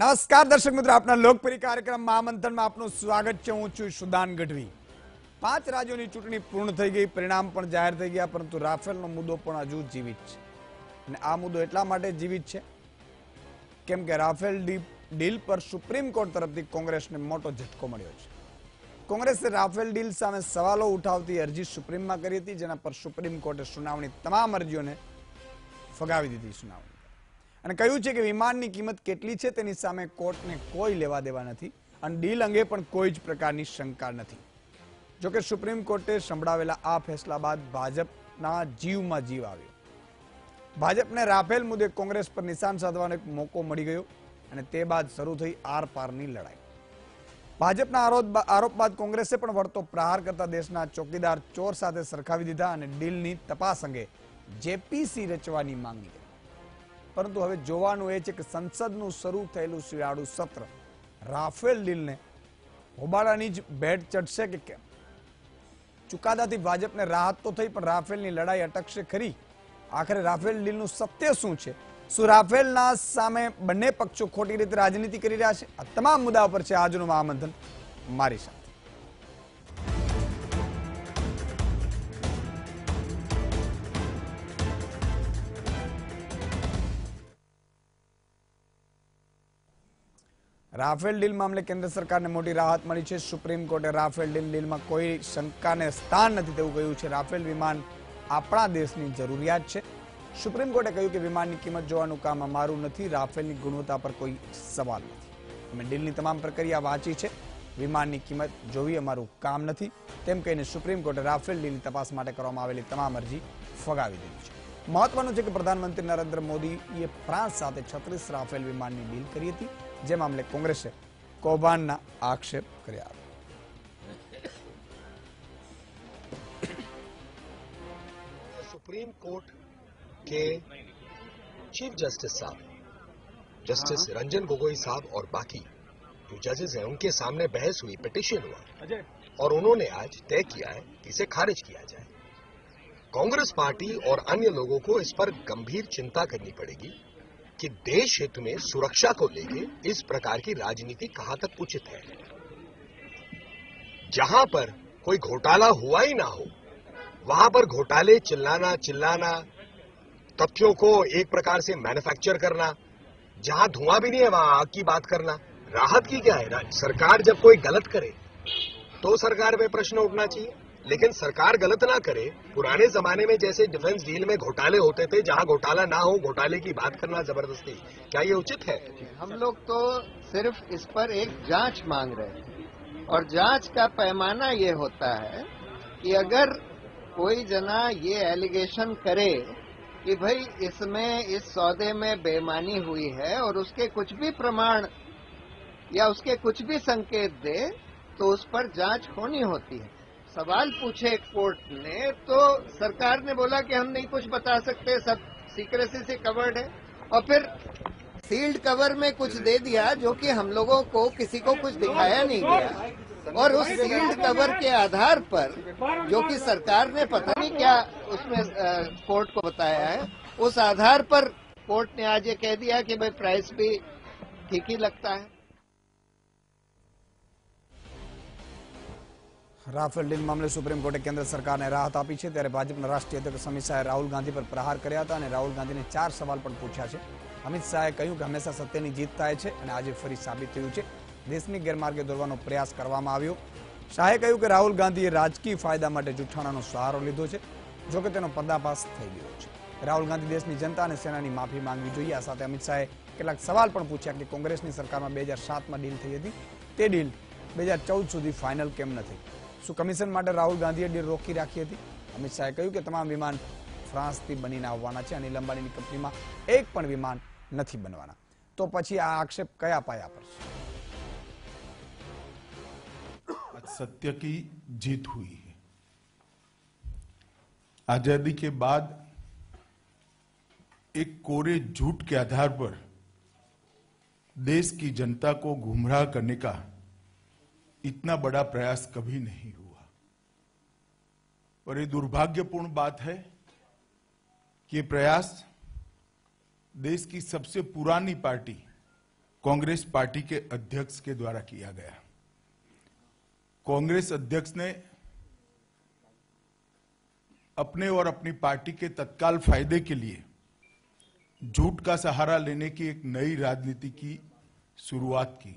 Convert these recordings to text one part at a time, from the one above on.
નમસ્કાર દર્શક મિત્રો આપના લોકપ્રિય કાર્યક્રમ મહામંથનમાં આપનું સ્વાગત છે હું છું સુદાન ગઢવી પાંચ રાજ્યોની ચૂંટણી પૂર્ણ થઈ ગઈ પરિણામ પણ જાહેર થઈ ગયા પરંતુ રાફેલનો મુદ્દો પણ હજુ જીવિત છે અને આ મુદ્દો એટલા માટે જીવિત છે કેમ કે રાફેલ ડીલ પર સુપ્રીમ કોર્ટ તરફથી કોંગ્રેસને મોટો ઝટકો મળ્યો છે કોંગ્રેસે રાફેલ ડીલ સામે સવાલો ઉઠાવતી અરજી સુપ્રીમમાં કરી હતી જેના પર સુપ્રીમ કોર્ટે સુનાવણી તમામ અરજીઓને ફગાવી દીધી સુનાવણી અને કહ્યું છે કે વિમાનની કિંમત કેટલી છે તેની સામે કોર્ટને કોઈ લેવા દેવા નથી અને ડીલ અંગે પણ કોઈ જ પ્રકારની શંકા નથી જોકે સુપ્રીમ કોર્ટે સંભળાવેલા આ ફેસલા બાદ ભાજપના જીવમાં જીવ આવ્યો ભાજપને રાફેલ મુદ્દે કોંગ્રેસ પર નિશાન સાધવાનો એક મોકો મળી ગયો અને તે બાદ શરૂ થઈ આરપારની લડાઈ ભાજપના આરોપ બાદ કોંગ્રેસે પણ વળતો પ્રહાર કરતા દેશના ચોકીદાર ચોર સાથે સરખાવી દીધા અને ડીલની તપાસ અંગે જેપીસી રચવાની માંગણી કરી પરંતુ હવે જોવાનું એ છે કે સંસદનું શરૂ થયેલું શિયાળુ સત્ર રાફેલ ડીલને હોબાળાની જ ભેટ ચડશે કે કેમ ચુકાદાથી ભાજપને રાહત તો થઈ પણ રાફેલની લડાઈ અટકશે ખરી આખરે રાફેલ ડીલનું સત્ય શું છે શું રાફેલના સામે બંને પક્ષો ખોટી રીતે રાજનીતિ કરી રહ્યા છે આ તમામ મુદ્દા પર છે આજનું મહામંથન મારી સાથે રાફેલ ડીલમાં અમને કેન્દ્ર સરકારને મોટી રાહત મળી છે સુપ્રીમ કોર્ટે રાફેલ ડીલ ડીલમાં કોઈ શંકાને સ્થાન નથી તેવું કહ્યું છે રાફેલ વિમાન આપણા દેશની જરૂરિયાત છે સુપ્રીમ કોર્ટે કહ્યું કે વિમાનની કિંમત જોવાનું કામ અમારું નથી રાફેલની ગુણવત્તા પર કોઈ સવાલ નથી અમે ડીલની તમામ પ્રક્રિયા વાંચી છે વિમાનની કિંમત જોવી અમારું કામ નથી તેમ કહીને સુપ્રીમ કોર્ટે રાફેલ ડીલની તપાસ માટે કરવામાં આવેલી તમામ અરજી ફગાવી દીધી છે મહત્વનું છે કે પ્રધાનમંત્રી નરેન્દ્ર મોદીએ ફ્રાન્સ સાથે છત્રીસ રાફેલ વિમાનની ડીલ કરી હતી જે મામલે કોંગ્રેસે કૌભાંડના આક્ષેપ કર્યા सुप्रीम कोर्ट के चीफ जस्टिस साहब जस्टिस रंजन गोगोई साहब और बाकी जो जजेस हैं उनके सामने बहस हुई पिटिशन हुआ और उन्होंने आज तय किया है कि इसे खारिज किया जाए कांग्रेस पार्टी और अन्य लोगों को इस पर गंभीर चिंता करनी पड़ेगी कि देश हित में सुरक्षा को लेकर इस प्रकार की राजनीति कहां तक उचित है जहां पर कोई घोटाला हुआ ही ना हो वहां पर घोटाले चिल्लाना चिल्लाना तथ्यों को एक प्रकार से मैन्युफैक्चर करना जहां धुआं भी नहीं है वहां आग की बात करना राहत की क्या है सरकार जब कोई गलत करे तो सरकार पे प्रश्न उठना चाहिए लेकिन सरकार गलत ना करे पुराने जमाने में जैसे डिफेंस डील में घोटाले होते थे जहां घोटाला ना हो घोटाले की बात करना जबरदस्ती क्या ये उचित है हम लोग तो सिर्फ इस पर एक जांच मांग रहे हैं और जांच का पैमाना ये होता है कि अगर कोई जना ये एलिगेशन करे कि भाई इसमें इस सौदे में बेमानी हुई है और उसके कुछ भी प्रमाण या उसके कुछ भी संकेत दे तो उस पर जांच होनी होती है सवाल पूछे कोर्ट ने तो सरकार ने बोला कि हम नहीं कुछ बता सकते सब सीक्रेसी से कवर्ड है और फिर सील्ड कवर में कुछ दे दिया जो कि हम लोगों को किसी को कुछ दिखाया नहीं गया और उस सील्ड कवर के आधार पर जो कि सरकार ने पता नहीं क्या उसमें कोर्ट को बताया है उस आधार पर कोर्ट ने आज ये कह दिया कि भाई प्राइस भी ठीक ही लगता है રાફેલ ડીલ મામલે સુપ્રીમ કોર્ટે કેન્દ્ર સરકારને રાહત આપી છે ત્યારે ભાજપના રાષ્ટ્રીય અધ્યક્ષ અમિત શાહે રાહુલ ગાંધી પર પ્રહાર કર્યા હતા અને રાહુલ ગાંધીને ચાર સવાલ પણ પૂછ્યા છે અમિત શાહે કહ્યું કે હંમેશા સત્યની જીત થાય છે અને આજે ફરી સાબિત થયું છે દેશની ગેરમાર્ગે દોરવાનો પ્રયાસ કરવામાં આવ્યો શાહે કહ્યું કે રાહુલ ગાંધીએ રાજકીય ફાયદા માટે જુઠ્ઠાણાનો સહારો લીધો છે જોકે તેનો પર્દાફાશ થઈ ગયો છે રાહુલ ગાંધી દેશની જનતા અને સેનાની માફી માંગવી જોઈએ આ સાથે અમિત શાહે કેટલાક સવાલ પણ પૂછ્યા કે કોંગ્રેસની સરકારમાં બે હજાર સાતમાં ડીલ થઈ હતી તે ડીલ બે હજાર ચૌદ સુધી ફાઇનલ કેમ નથી શું કમિશન માટે રાહુલ ગાંધીએ ડીલ રોકી રાખી હતી અમિત શાહે કહ્યું કે તમામ વિમાન ફ્રાન્સથી બનીને આવવાના છે અનિલ અંબાણીની કંપનીમાં એક પણ વિમાન નથી બનવાના તો પછી આ આક્ષેપ કયા પાયા પર છે સત્य की जीत हुई है आजादी के बाद एक कोरे झूठ के आधार पर देश की जनता को गुमराह करने का इतना बड़ा प्रयास कभी नहीं और ये दुर्भाग्यपूर्ण बात है कि प्रयास देश की सबसे पुरानी पार्टी कांग्रेस पार्टी के अध्यक्ष के द्वारा किया गया कांग्रेस अध्यक्ष ने अपने और अपनी पार्टी के तत्काल फायदे के लिए झूठ का सहारा लेने की एक नई राजनीति की शुरुआत की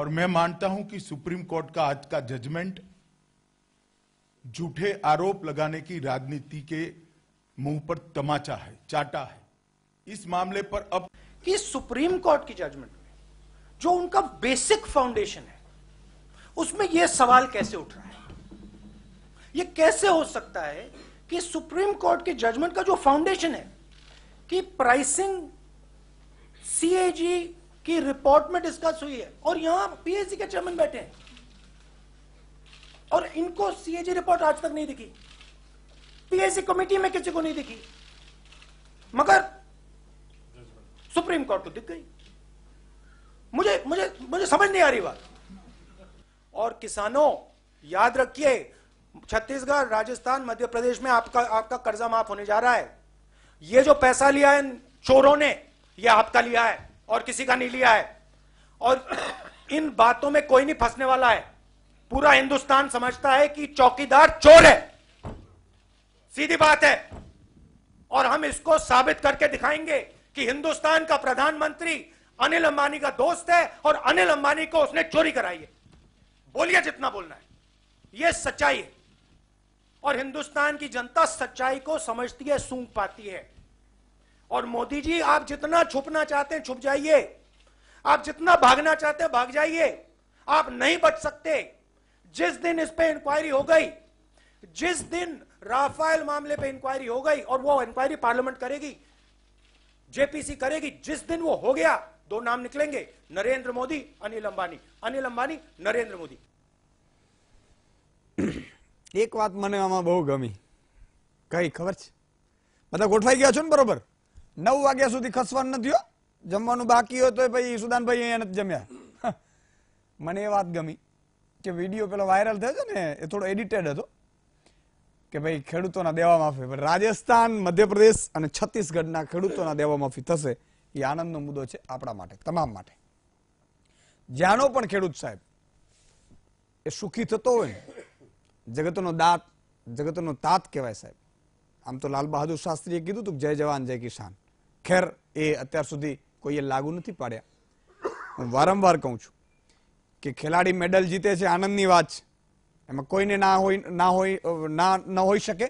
और मैं मानता हूं कि सुप्रीम कोर्ट का आज का जजमेंट झूठे आरोप लगाने की राजनीति के मुंह पर तमाचा है चाटा है इस मामले पर अब कि सुप्रीम कोर्ट की जजमेंट में जो उनका बेसिक फाउंडेशन है उसमें यह सवाल कैसे उठ रहा है यह कैसे हो सकता है कि सुप्रीम कोर्ट के जजमेंट का जो फाउंडेशन है कि प्राइसिंग सीएजी की रिपोर्ट में डिस्कस हुई है और यहां पीएससी के चेयरमैन बैठे हैं और इनको सीएजी रिपोर्ट आज तक नहीं दिखी पीएसी कमेटी में किसी को नहीं दिखी मगर सुप्रीम कोर्ट को दिख गई मुझे मुझे मुझे समझ नहीं आ रही बात और किसानों याद रखिए छत्तीसगढ़ राजस्थान मध्य प्रदेश में आपका आपका कर्जा माफ होने जा रहा है ये जो पैसा लिया है चोरों ने ये आपका लिया है और किसी का नहीं लिया है और इन बातों में कोई नहीं फंसने वाला है पूरा हिंदुस्तान समझता है कि चौकीदार चोर है सीधी बात है और हम इसको साबित करके दिखाएंगे कि हिंदुस्तान का प्रधानमंत्री अनिल अंबानी का दोस्त है और अनिल अंबानी को उसने चोरी कराई है बोलिए जितना बोलना है यह सच्चाई है और हिंदुस्तान की जनता सच्चाई को समझती है सूंघ पाती है और मोदी जी आप जितना छुपना चाहते हैं छुप जाइए आप जितना भागना चाहते हैं भाग जाइए आप नहीं बच सकते जिस दिन इस पे इंक्वायरी हो गई जिस दिन राफेल मामले पे इंक्वायरी हो गई और वो इंक्वायरी पार्लियामेंट करेगी जेपीसी करेगी जिस दिन वो हो गया दो नाम निकलेंगे नरेंद्र मोदी अनिल अंबानी अनिल अंबानी नरेंद्र मोदी એક વાત મને આમાં બહુ ગમી કઈ ખબર છે બધા ગોઠવાઈ ગયા છો ને બરોબર નવ વાગ્યા સુધી ખસવાનું નથી જમવાનું બાકી હોય તો પછી સુદાનભાઈ અહીંયા નથી જમ્યા મને એ વાત ગમી કે વિડીયો પેલો વાયરલ થયો છે ને એ થોડો એડિટેડ હતો કે ભાઈ ખેડૂતોના દેવા માફી પણ રાજસ્થાન મધ્યપ્રદેશ અને છત્તીસગઢના ખેડૂતોના દેવા માફી થશે એ આનંદનો મુદ્દો છે આપણા માટે તમામ માટે જ્યાંનો પણ ખેડૂત સાહેબ એ સુખી થતો હોય ને જગતનો દાંત જગતનો તાત કહેવાય સાહેબ આમ તો લાલ બહાદુર શાસ્ત્રીએ કીધું હતું જય જવાન જય કિસાન ખેર એ અત્યાર સુધી કોઈએ લાગુ નથી પાડ્યા હું વારંવાર કહું છું કે ખેલાડી મેડલ જીતે છે આનંદની વાત છે એમાં કોઈને ના હોય ના હોય ના ન હોઈ શકે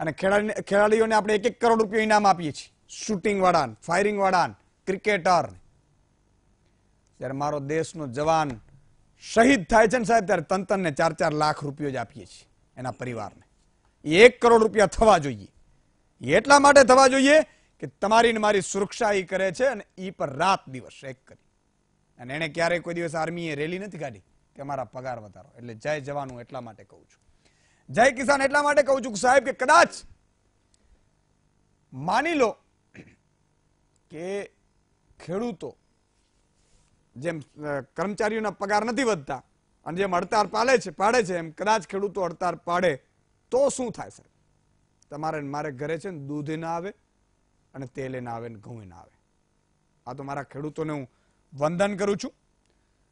અને ખેલાડી ખેલાડીઓને આપણે એક એક કરોડ રૂપિયા ઇનામ આપીએ છીએ શૂટિંગ ફાયરિંગ ફાયરિંગવાળાને ક્રિકેટરને જ્યારે મારો દેશનો જવાન શહીદ થાય છે ને સાહેબ ત્યારે તંતનને ચાર ચાર લાખ રૂપિયો જ આપીએ છીએ એના પરિવારને એ એક કરોડ રૂપિયા થવા જોઈએ એટલા માટે થવા જોઈએ કે તમારી ને મારી સુરક્ષા એ કરે છે અને એ પર રાત દિવસ એક કરી અને એણે ક્યારેય કોઈ દિવસ આર્મીએ રેલી નથી કાઢી કે અમારા પગાર વધારો એટલે જય જવાન એટલા માટે કહું છું જય કિસાન એટલા માટે કહું છું સાહેબ કે કદાચ માની લો કે ખેડૂતો જેમ કર્મચારીઓના પગાર નથી વધતા અને જેમ હડતાળ પાડે છે પાડે છે એમ કદાચ ખેડૂતો હડતાળ પાડે તો શું થાય સાહેબ તમારે મારે ઘરે છે ને દૂધ ના આવે અને તેલ ના આવે ને ઘઉં ના આવે આ તો મારા ખેડૂતોને હું વંદન કરું છું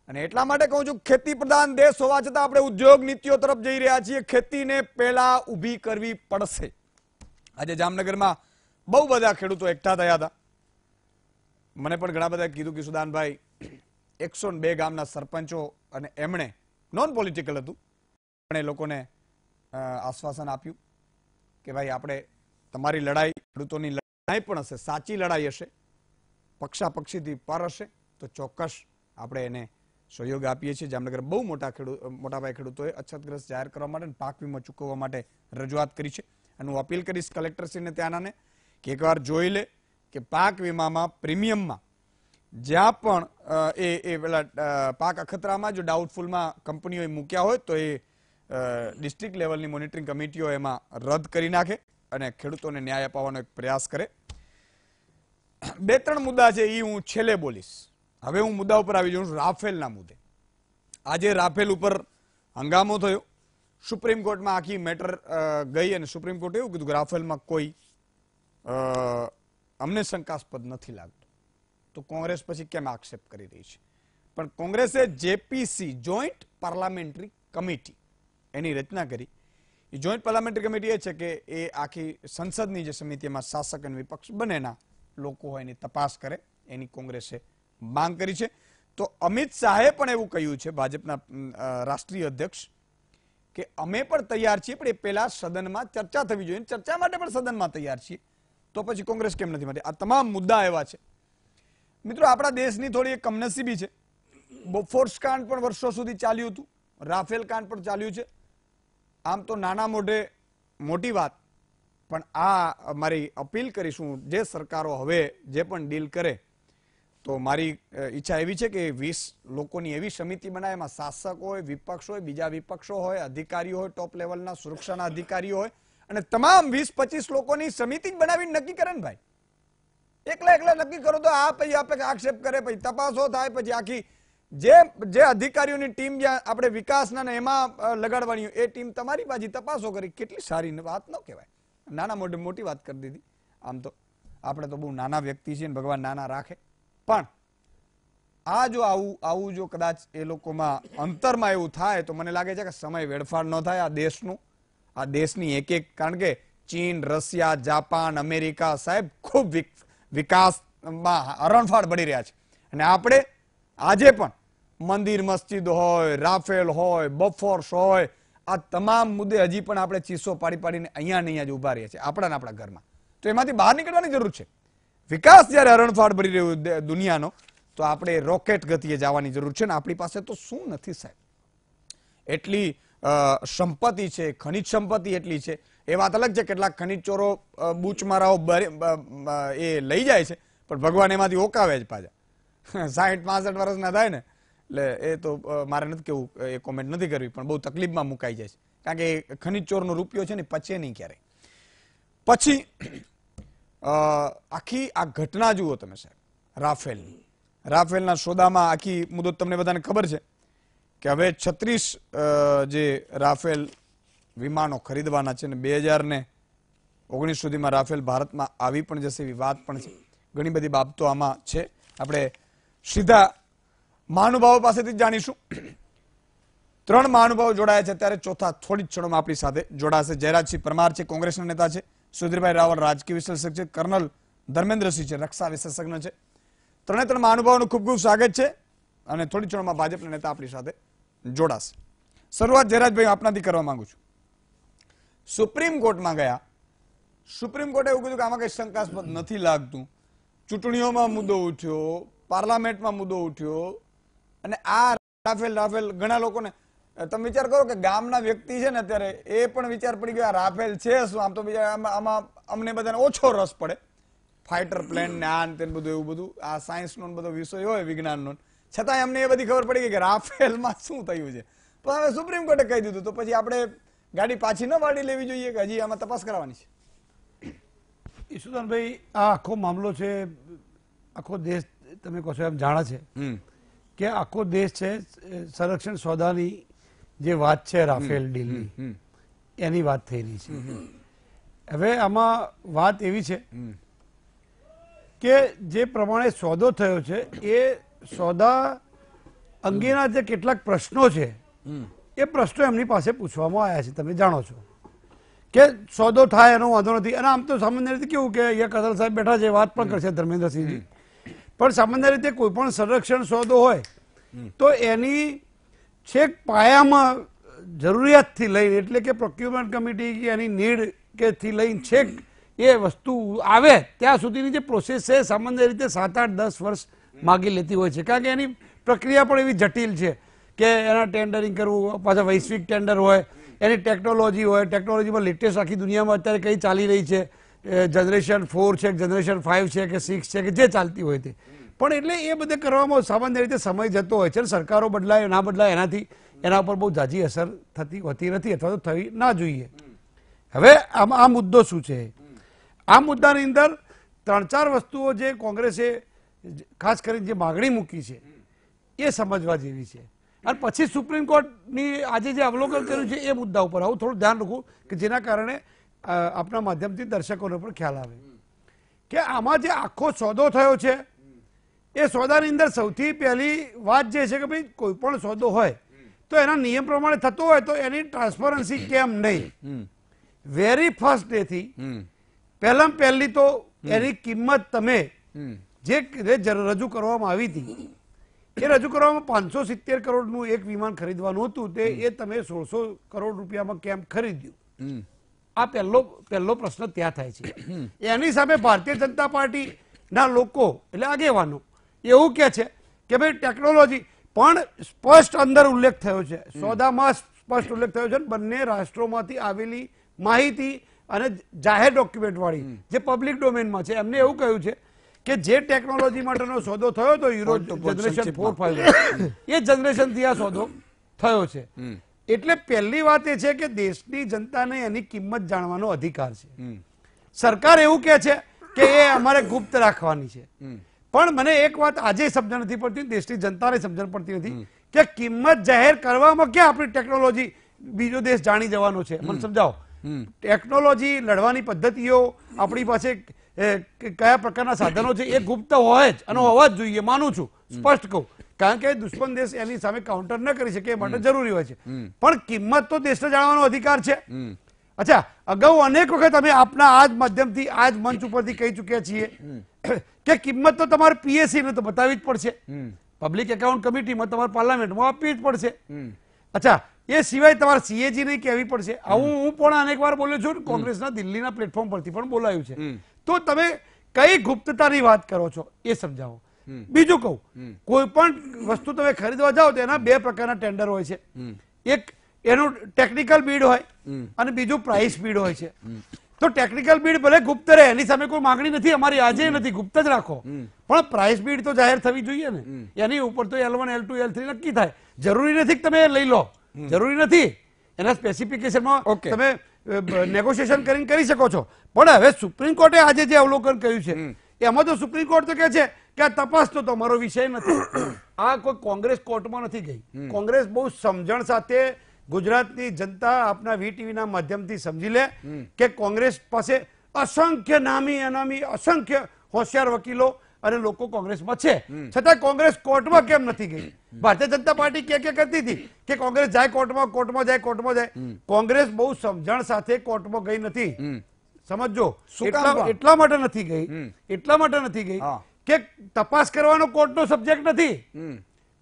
અને એટલા માટે કહું છું ખેતી પ્રધાન દેશ હોવા છતાં આપણે ઉદ્યોગ નીતિઓ તરફ જઈ રહ્યા છીએ ખેતીને પહેલા ઉભી કરવી પડશે આજે જામનગરમાં બહુ બધા ખેડૂતો એકઠા થયા હતા મને પણ ઘણા બધા કીધું કે સુદાનભાઈ એકસો બે ગામના સરપંચો અને એમણે નોન પોલિટિકલ હતું પણ એ લોકોને આશ્વાસન આપ્યું કે ભાઈ આપણે તમારી લડાઈ ખેડૂતોની લડાઈ પણ હશે સાચી લડાઈ હશે પક્ષાપક્ષીથી પર હશે તો ચોક્કસ આપણે એને સહયોગ આપીએ છીએ જામનગર બહુ મોટા ખેડૂત મોટાભાઈ ખેડૂતોએ અછતગ્રસ્ત જાહેર કરવા માટે પાક વીમો ચૂકવવા માટે રજૂઆત કરી છે અને હું અપીલ કરીશ કલેક્ટરશ્રીને ત્યાંનાને કે એકવાર જોઈ લે કે પાક વીમામાં પ્રીમિયમમાં જ્યાં પણ એ એ પેલા પાક અખતરામાં જો ડાઉટફુલમાં કંપનીઓએ મૂક્યા હોય તો એ ડિસ્ટ્રિક્ટ લેવલની મોનિટરિંગ કમિટીઓ એમાં રદ કરી નાખે અને ખેડૂતોને ન્યાય અપાવવાનો એક પ્રયાસ કરે બે ત્રણ મુદ્દા છે એ હું છેલ્લે બોલીશ હવે હું મુદ્દા ઉપર આવી જાઉં છું રાફેલના મુદ્દે આજે રાફેલ ઉપર હંગામો થયો સુપ્રીમ કોર્ટમાં આખી મેટર ગઈ અને સુપ્રીમ કોર્ટે એવું કીધું કે રાફેલમાં કોઈ અમને શંકાસ્પદ નથી લાગતું તો કોંગ્રેસ પછી કેમ આક્ષેપ કરી રહી છે પણ કોંગ્રેસે જેપીસી જોઈન્ટ પાર્લામેન્ટરી કમિટી એની રચના કરી એ જોઈન્ટ પાર્લામેન્ટરી કમિટી એ છે કે એ આખી સંસદની જે સમિતિમાં શાસક અને વિપક્ષ બંનેના લોકો હોય એની તપાસ કરે એની કોંગ્રેસે માંગ કરી છે તો અમિત શાહે પણ એવું કહ્યું છે ભાજપના રાષ્ટ્રીય અધ્યક્ષ કે અમે પણ તૈયાર છીએ પણ એ પહેલાં સદનમાં ચર્ચા થવી જોઈએ ચર્ચા માટે પણ સદનમાં તૈયાર છીએ તો પછી કોંગ્રેસ કેમ નથી માટે આ તમામ મુદ્દા એવા છે મિત્રો આપણા દેશની થોડી એક કમનસીબી છે બોફોર્સ કાંડ પણ વર્ષો સુધી ચાલ્યું હતું રાફેલ કાંડ પણ ચાલ્યું છે આમ તો નાના મોઢે મોટી વાત પણ આ મારી અપીલ કરીશું જે સરકારો હવે જે પણ ડીલ કરે તો મારી ઈચ્છા એવી છે કે વીસ લોકોની એવી સમિતિ બનાવે એમાં શાસક હોય વિપક્ષ હોય બીજા વિપક્ષો હોય અધિકારીઓ હોય ટોપ લેવલના સુરક્ષાના અધિકારીઓ હોય અને તમામ વીસ પચીસ લોકોની સમિતિ બનાવીને નક્કી કરે ને ભાઈ એકલા એકલા નક્કી કરો તો આ પછી આપે આક્ષેપ કરે પછી તપાસો થાય પછી આખી જે જે અધિકારીઓની ટીમ જ્યાં આપણે વિકાસના ને એમાં લગાડવાની એ ટીમ તમારી પાછી તપાસો કરી કેટલી સારી વાત ન કહેવાય નાના મોટી મોટી વાત કરી દીધી આમ તો આપણે તો બહુ નાના વ્યક્તિ છીએ ભગવાન નાના રાખે પણ આ જો આવું આવું જો કદાચ એ લોકોમાં અંતરમાં એવું થાય તો મને લાગે છે કે સમય વેડફાડ ન થાય આ દેશનું આ દેશની એક એક કારણ કે ચીન રશિયા જાપાન અમેરિકા સાહેબ ખૂબ વિકાસમાં હરણફાળ બની રહ્યા છે અને આપણે આજે પણ મંદિર મસ્જિદ હોય રાફેલ હોય બફોર્સ હોય આ તમામ મુદ્દે હજી પણ આપણે ચીસો પાડી પાડીને અહીંયા ને અહીંયા જ ઉભા રહીએ છીએ આપણા આપણા ઘરમાં તો એમાંથી બહાર નીકળવાની જરૂર છે વિકાસ જ્યારે હરણફાળ ભરી રહ્યો દુનિયાનો તો આપણે રોકેટ ગતિએ જવાની જરૂર છે ને આપણી પાસે તો શું નથી સાહેબ એટલી સંપત્તિ છે ખનિજ સંપત્તિ એટલી છે એ વાત અલગ છે કેટલાક ખનિજ ચોરો બૂચમારાઓ એ લઈ જાય છે પણ ભગવાન એમાંથી ઓકાવે જ પાછા સાહીઠ પાસઠ વર્ષના થાય ને એટલે એ તો મારે નથી કેવું એ કોમેન્ટ નથી કરવી પણ બહુ તકલીફમાં મુકાઈ જાય છે કારણ કે ખનિજ ચોરનો રૂપિયો છે ને પચે નહીં ક્યારેય પછી આખી આ ઘટના જુઓ તમે સાહેબ રાફેલ રાફેલના સોદામાં આખી મુદત તમને બધાને ખબર છે કે હવે છત્રીસ જે રાફેલ વિમાનો ખરીદવાના છે ને બે હજારને ઓગણીસ સુધીમાં રાફેલ ભારતમાં આવી પણ જશે એવી વાત પણ છે ઘણી બધી બાબતો આમાં છે આપણે સીધા મહાનુભાવો પાસેથી જ જાણીશું ત્રણ મહાનુભાવો જોડાયા છે ત્યારે ચોથા થોડી ક્ષણોમાં આપણી સાથે જોડાશે જયરાજસિંહ પરમાર છે કોંગ્રેસના નેતા છે સુધીરભાઈ રાવલ રાજકીય વિશ્લેષક છે કર્નલ ધર્મેન્દ્રસિંહ છે રક્ષા વિશેષજ્ઞ છે ત્રણે ત્રણ મહાનુભાવોનું ખૂબ ખૂબ સ્વાગત છે અને થોડી ક્ષણમાં ભાજપના નેતા આપણી સાથે જોડાશે શરૂઆત જયરાજભાઈ આપનાથી કરવા માંગુ છું સુપ્રીમ કોર્ટમાં ગયા સુપ્રીમ કોર્ટે એવું કીધું કે આમાં કંઈ શંકાસ્પદ નથી લાગતું ચૂંટણીઓમાં મુદ્દો ઉઠ્યો પાર્લામેન્ટમાં મુદ્દો ઉઠ્યો અને આ રાફેલ રાફેલ ઘણા લોકોને તમે વિચાર કરો કે ગામના વ્યક્તિ છે ને અત્યારે એ પણ વિચાર પડી ગયો આ રાફેલ છે શું આમ તો બીજા આમાં અમને બધાને ઓછો રસ પડે ફાઇટર પ્લેન ને આ તે બધું એવું બધું આ સાયન્સનો બધો વિષય હોય વિજ્ઞાનનો છતાં અમને એ બધી ખબર પડી ગઈ કે રાફેલમાં શું થયું છે પણ હવે સુપ્રીમ કોર્ટે કહી દીધું તો પછી આપણે ગાડી પાછી ન વાળી લેવી જોઈએ કે હજી આમાં તપાસ કરવાની છે ઈશુદાનભાઈ આ આખો મામલો છે આખો દેશ તમે કહો છો એમ જાણે છે કે આખો દેશ છે સંરક્ષણ સોદાની જે વાત છે રાફેલ ડીલની એની વાત થઈ રહી છે હવે આમાં વાત એવી છે કે જે પ્રમાણે સોદો થયો છે એ સોદા અંગેના જે કેટલાક પ્રશ્નો છે એ પ્રશ્નો એમની પાસે પૂછવામાં આવ્યા છે તમે જાણો છો કે સોદો થાય એનો વાંધો નથી અને આમ તો સામાન્ય રીતે કેવું કે અહીંયા કદલ સાહેબ બેઠા છે વાત પણ કરશે ધર્મેન્દ્રસિંહજી પણ સામાન્ય રીતે કોઈ પણ સંરક્ષણ સોદો હોય તો એની છેક પાયામાં જરૂરિયાતથી લઈને એટલે કે પ્રોક્યુરમેન્ટ કમિટી કે એની નીડ કે થી લઈને છેક એ વસ્તુ આવે ત્યાં સુધીની જે પ્રોસેસ છે સામાન્ય રીતે સાત આઠ દસ વર્ષ માગી લેતી હોય છે કારણ કે એની પ્રક્રિયા પણ એવી જટિલ છે કે એના ટેન્ડરિંગ કરવું પાછા વૈશ્વિક ટેન્ડર હોય એની ટેકનોલોજી હોય ટેકનોલોજીમાં લેટેસ્ટ આખી દુનિયામાં અત્યારે કઈ ચાલી રહી છે જનરેશન ફોર છે જનરેશન ફાઇવ છે કે સિક્સ છે કે જે ચાલતી હોય તે પણ એટલે એ બધે કરવામાં સામાન્ય રીતે સમય જતો હોય છે સરકારો બદલાય ના બદલાય એનાથી એના ઉપર બહુ જાજી અસર થતી હોતી નથી અથવા તો થવી ના જોઈએ હવે આમાં આ મુદ્દો શું છે આ મુદ્દાની અંદર ત્રણ ચાર વસ્તુઓ જે કોંગ્રેસે ખાસ કરીને જે માગણી મૂકી છે એ સમજવા જેવી છે અને પછી સુપ્રીમ કોર્ટની આજે જે અવલોકન કર્યું છે એ મુદ્દા ઉપર આવું થોડું ધ્યાન રાખવું કે જેના કારણે આપણા માધ્યમથી દર્શકોને પણ ખ્યાલ આવે કે આમાં જે આખો સોદો થયો છે એ સોદાની અંદર સૌથી પહેલી વાત જે છે કે ભાઈ કોઈ પણ સોદો હોય તો એના નિયમ પ્રમાણે થતો હોય તો એની ટ્રાન્સપરન્સી કેમ નહીં વેરી ફર્સ્ટ ડેથી પહેલા પહેલી તો એની કિંમત તમે જે રજૂ કરવામાં આવી હતી એ રજૂ કરવામાં પાંચસો સિત્તેર કરોડનું એક વિમાન ખરીદવાનું હતું તે એ તમે સોળસો કરોડ રૂપિયામાં કેમ ખરીદ્યું આ પહેલો પહેલો પ્રશ્ન ત્યાં થાય છે એની સામે ભારતીય જનતા પાર્ટીના લોકો એટલે આગેવાનો એવું કે છે કે ભાઈ ટેકનોલોજી પણ સ્પષ્ટ અંદર ઉલ્લેખ થયો છે સોદામાં સ્પષ્ટ ઉલ્લેખ થયો છે બંને રાષ્ટ્રોમાંથી આવેલી માહિતી અને જાહેર ડોક્યુમેન્ટ વાળી જે પબ્લિક ડોમેનમાં છે એમને એવું કહ્યું છે કે જે ટેકનોલોજી માટેનો સોદો થયો હતો યુરો જનરેશન ફોર ફાઈવ એ જનરેશન થી આ સોદો થયો છે એટલે પહેલી વાત એ છે કે દેશની જનતાને એની કિંમત જાણવાનો અધિકાર છે સરકાર એવું કે છે કે એ અમારે ગુપ્ત રાખવાની છે પણ મને એક વાત આજે સમજણ નથી પડતી દેશની જનતાને સમજણ પડતી નથી કે કિંમત જાહેર કરવામાં ક્યાં આપણી ટેકનોલોજી બીજો દેશ જાણી જવાનો છે મને સમજાવો ટેકનોલોજી લડવાની પદ્ધતિઓ આપણી પાસે કયા પ્રકારના સાધનો છે એ ગુપ્ત હોય જ અને હોવા જ જોઈએ માનું છું સ્પષ્ટ કહું કારણ કે દુશ્મન દેશ એની સામે કાઉન્ટર ન કરી શકે એ માટે જરૂરી હોય છે પણ કિંમત તો દેશને જાણવાનો અધિકાર છે અચ્છા અગાઉ અનેક વખત અમે આપના આ જ માધ્યમથી આ જ મંચ ઉપરથી કહી ચુક્યા છીએ કે કિંમત તો તમારે પીએસસીને તો બતાવવી જ પડશે પબ્લિક એકાઉન્ટ કમિટીમાં તમારે પાર્લામેન્ટમાં આપવી જ પડશે અચ્છા એ સિવાય તમારે સીએજી નહીં કહેવી પડશે આવું હું પણ અનેક વાર બોલ્યો છું કોંગ્રેસના દિલ્હીના પ્લેટફોર્મ પરથી પણ બોલાયું છે તો તમે કઈ ગુપ્તતાની વાત કરો છો એ સમજાવો બીજું કહું કોઈ પણ વસ્તુ તમે ખરીદવા જાઓ તો એના બે પ્રકારના ટેન્ડર હોય છે એક એનું ટેકનિકલ બીડ હોય અને બીજું પ્રાઇસ બીડ હોય છે તો ટેકનિકલ બીડ ભલે ગુપ્ત રહે એની સામે કોઈ માંગણી નથી અમારી આજે નથી ગુપ્ત જ રાખો પણ પ્રાઇસ બીડ તો જાહેર થવી જોઈએ ને એની ઉપર તો L one L two L three નક્કી થાય જરૂરી નથી તમે લઈ લો જરૂરી નથી એના સ્પેસિફિકેશનમાં તમે નેગોશિએશન કરીને કરી શકો છો પણ હવે સુપ્રીમ કોર્ટે આજે જે અવલોકન કર્યું છે એમાં તો સુપ્રીમ કોર્ટ તો કે છે કે આ તપાસ તો તમારો વિષય નથી આ કોઈ કોંગ્રેસ કોર્ટમાં નથી ગઈ કોંગ્રેસ બહુ સમજણ સાથે ગુજરાતની જનતા આપના વીટીવીના માધ્યમથી સમજી લે કે કોંગ્રેસ પાસે અસંખ્ય નામી અનામી અસંખ્ય હોશિયાર વકીલો અને લોકો કોંગ્રેસમાં છે છતાં કોંગ્રેસ કોર્ટમાં કેમ નથી ગઈ ભારતીય જનતા પાર્ટી કે કે કરતી હતી કે કોંગ્રેસ જાય કોર્ટમાં કોર્ટમાં જાય કોર્ટમાં જાય કોંગ્રેસ બહુ સમજણ સાથે કોર્ટમાં ગઈ નથી સમજો એટલા માટે નથી ગઈ એટલા માટે નથી ગઈ કે તપાસ કરવાનો કોર્ટનો સબ્જેક્ટ નથી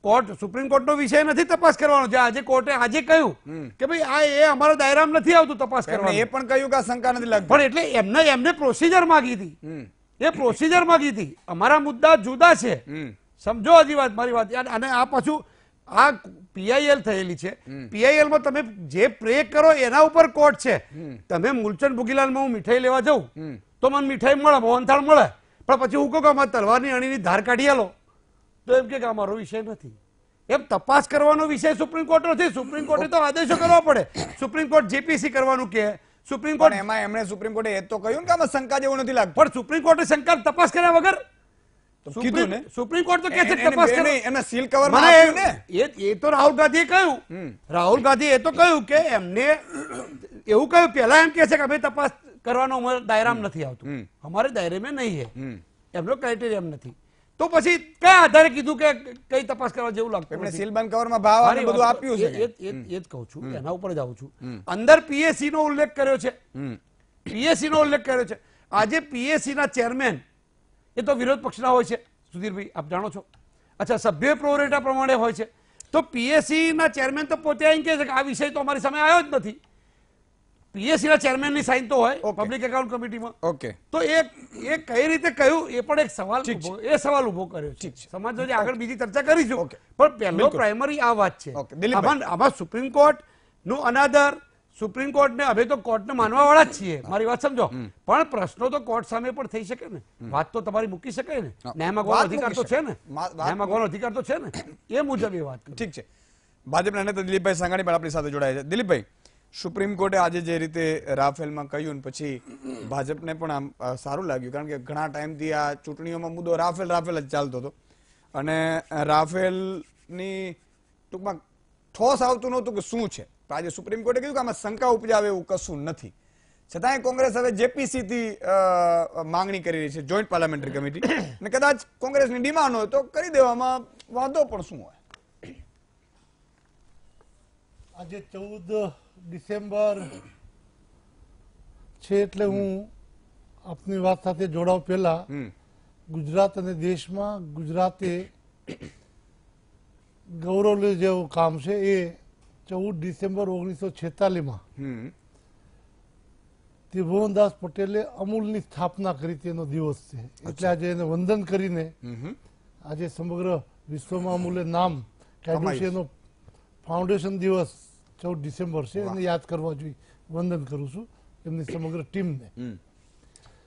કોર્ટ સુપ્રીમ કોર્ટનો વિષય નથી તપાસ કરવાનો છે આજે કોર્ટે આજે કહ્યું કે ભાઈ આ એ અમારા દાયરામાં નથી આવતું તપાસ કરવાનું એ પણ કહ્યું કે શંકા નથી લાગતી પણ એટલે એમને એમને પ્રોસીજર માંગી હતી એ પ્રોસિજર માંગી હતી અમારા મુદ્દા જુદા છે સમજો હજી વાત મારી વાત અને આ પાછું આ પીઆઈએલ થયેલી છે પીઆઈએલ માં તમે જે પ્રે કરો એના ઉપર કોર્ટ છે તમે મૂલચંદ ભુગીલાલમાં હું મીઠાઈ લેવા જાઉં તો મને મીઠાઈ મળે મોહનથાળ મળે પણ પછી હું કહું કે અમારે તલવારની અણીની ધાર કાઢી આલો તો એમ કે અમારો વિષય નથી એમ તપાસ કરવાનો વિષય સુપ્રીમ કોર્ટ નથી સુપ્રીમ કોર્ટે તો આદેશો કરવા પડે સુપ્રીમ કોર્ટ જેપીસી કરવાનું કે સુપ્રીમ કોર્ટ એમાં એમણે સુપ્રીમ કોર્ટે એ તો કહ્યું કે આમાં શંકા જેવું નથી લાગતું પણ સુપ્રીમ કોર્ટે શંકા તપાસ કર્યા વગર રાહુલ ગાંધીએ કહ્યું રાહુલ ગાંધી એ તો કહ્યું કે એમને એવું કહ્યું પેલા એમ કે છે કે અમે તપાસ કરવાનો અમારે દાયરામ નથી આવતું અમારે દાયરે મેં નહીં હે એમનો ક્રાઇટેરિયમ નથી તો પછી કયા આધારે કીધું કે કઈ તપાસ કરવા જેવું લાગતું એમણે સિલબન કવરમાં ભાવ અને બધું આપ્યું છે એ જ કહું છું એના ઉપર જ આવું છું અંદર પીએસસી નો ઉલ્લેખ કર્યો છે પીએસસી નો ઉલ્લેખ કર્યો છે આજે પીએસસી ના ચેરમેન એ તો વિરોધ પક્ષના હોય છે સુધીરભાઈ આપ જાણો છો અચ્છા સભ્ય પ્રોરેટા પ્રમાણે હોય છે તો પીએસસી ના ચેરમેન તો પોતે એમ કે છે કે આ વિષય તો અમારી સામે આવ્યો જ નથી પીએસસીના ચેરમેનની સાઇન તો હોય પબ્લિક એકાઉન્ટ કમિટીમાં ઓકે તો એ કઈ રીતે કહ્યું એ પણ એક સવાલ એ સવાલ ઉભો કર્યો ઠીક છે આગળ બીજી ચર્ચા કરીશું પણ પહેલો પ્રાઇમરી આ વાત છે આમાં સુપ્રીમ કોર્ટ નું અનાદર સુપ્રીમ કોર્ટને અમે તો કોર્ટને માનવા વાળા જ છીએ મારી વાત સમજો પણ પ્રશ્નો તો કોર્ટ સામે પણ થઈ શકે ને વાત તો તમારી મૂકી શકે ને ન્યાય માગવાનો અધિકાર તો છે ને ન્યાય માગવાનો અધિકાર તો છે ને એ મુજબ એ વાત ઠીક છે ભાજપના નેતા દિલીપભાઈ સાંગાણી પણ આપણી સાથે જોડાય છે દિલીપભાઈ સુપ્રીમ કોર્ટે આજે જે રીતે રાફેલમાં કહ્યું પછી ભાજપને પણ આમ સારું લાગ્યું કારણ કે ઘણા ટાઈમથી આ ચૂંટણીઓમાં મુદ્દો રાફેલ રાફેલ જ ચાલતો હતો અને રાફેલની ટૂંકમાં ઠોસ આવતું નહોતું કે શું છે આજે સુપ્રીમ કોર્ટે કહ્યું કે આમાં શંકા ઉપજાવે એવું કશું નથી છતાંય કોંગ્રેસ હવે જેપીસીથી માંગણી કરી રહી છે જોઈન્ટ પાર્લામેન્ટરી કમિટી અને કદાચ કોંગ્રેસની ડિમાન્ડ હોય તો કરી દેવામાં વાંધો પણ શું હોય આજે ચૌદ ડિસેમ્બર છે એટલે હું આપની વાત સાથે જોડાવ પહેલા ગુજરાત અને દેશમાં ગુજરાતે ગૌરવ લે જેવું કામ છે એ ચૌદ ડિસેમ્બર ઓગણીસો છેતાલીમાં ત્રિભુવનદાસ પટેલે અમૂલની સ્થાપના કરી તેનો દિવસ છે એટલે આજે એને વંદન કરીને આજે સમગ્ર વિશ્વમાં અમૂલે નામ કાઢ્યું છે એનો ફાઉન્ડેશન દિવસ ચૌદ ડિસેમ્બર છે એને યાદ કરવા જોઈએ વંદન કરું છું એમની સમગ્ર ટીમને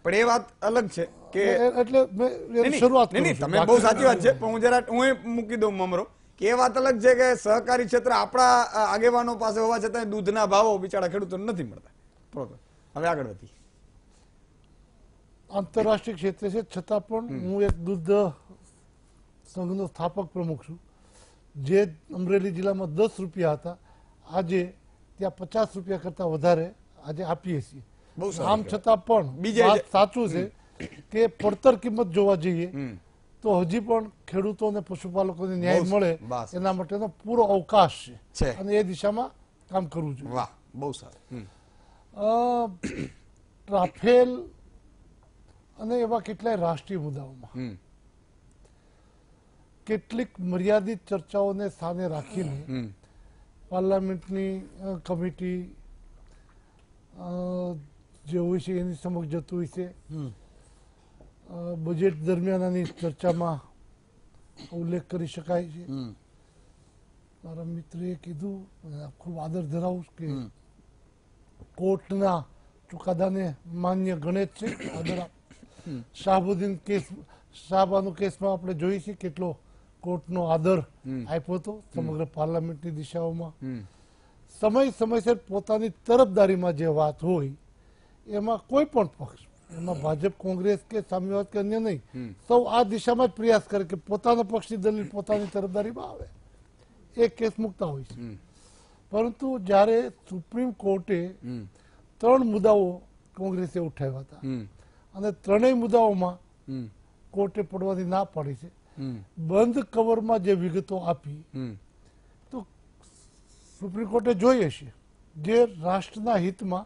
પણ એ વાત અલગ છે કે એટલે શરૂઆત તમે બહુ સાચી વાત છે પણ હું જરા હું મૂકી દઉં મમરો કે એ વાત અલગ છે કે સહકારી ક્ષેત્ર આપણા આગેવાનો પાસે હોવા છતાં દૂધના ભાવો બિચારા ખેડૂતો નથી મળતા હવે આગળ વધી આંતરરાષ્ટ્રીય ક્ષેત્રે છે છતાં પણ હું એક દૂધ સંઘનો સ્થાપક પ્રમુખ છું જે અમરેલી જિલ્લામાં દસ રૂપિયા હતા આજે ત્યાં પચાસ રૂપિયા કરતા વધારે આજે આપીએ છીએ આમ છતાં પણ બીજા સાચું છે કે પડતર કિંમત જોવા જઈએ તો હજી પણ ખેડૂતો પશુપાલકો ને ન્યાય મળે એના માટેનો પૂરો અવકાશ છે અને એ દિશામાં કામ કરવું જોઈએ વાહ બહુ સારું રાફેલ અને એવા કેટલાય રાષ્ટ્રીય મુદ્દાઓમાં કેટલીક મર્યાદિત ચર્ચાઓને સ્થાને રાખીને પાર્લામેન્ટની કમિટી જે હોય છે એની સમક્ષ જતું હોય છે બજેટ દરમિયાન આની ચર્ચામાં ઉલ્લેખ કરી શકાય છે મારા મિત્રે કીધું ખૂબ આદર ધરાવું કે કોર્ટના ચુકાદાને માન્ય ગણે છે આદર શાહબુદ્દીન કેસ શાહબાનો કેસમાં આપણે જોઈ છે કેટલો કોર્ટનો આદર આપ્યો હતો સમગ્ર પાર્લામેન્ટની દિશાઓમાં સમય સમયસર પોતાની તરફદારીમાં જે વાત હોય એમાં કોઈ પણ પક્ષ એમાં ભાજપ કોંગ્રેસ કે સામ્યવાદ કે અન્ય નહીં સૌ આ દિશામાં જ પ્રયાસ કરે કે પોતાના પક્ષની દલીલ પોતાની તરફદારીમાં આવે એ કેસ મૂકતા હોય છે પરંતુ જ્યારે સુપ્રીમ કોર્ટે ત્રણ મુદ્દાઓ કોંગ્રેસે ઉઠાવ્યા હતા અને ત્રણેય મુદ્દાઓમાં કોર્ટે પડવાની ના પાડી છે બંધ કવરમાં જે વિગતો આપી તો સુપ્રીમ કોર્ટે જોઈ હશે જે રાષ્ટ્રના હિતમાં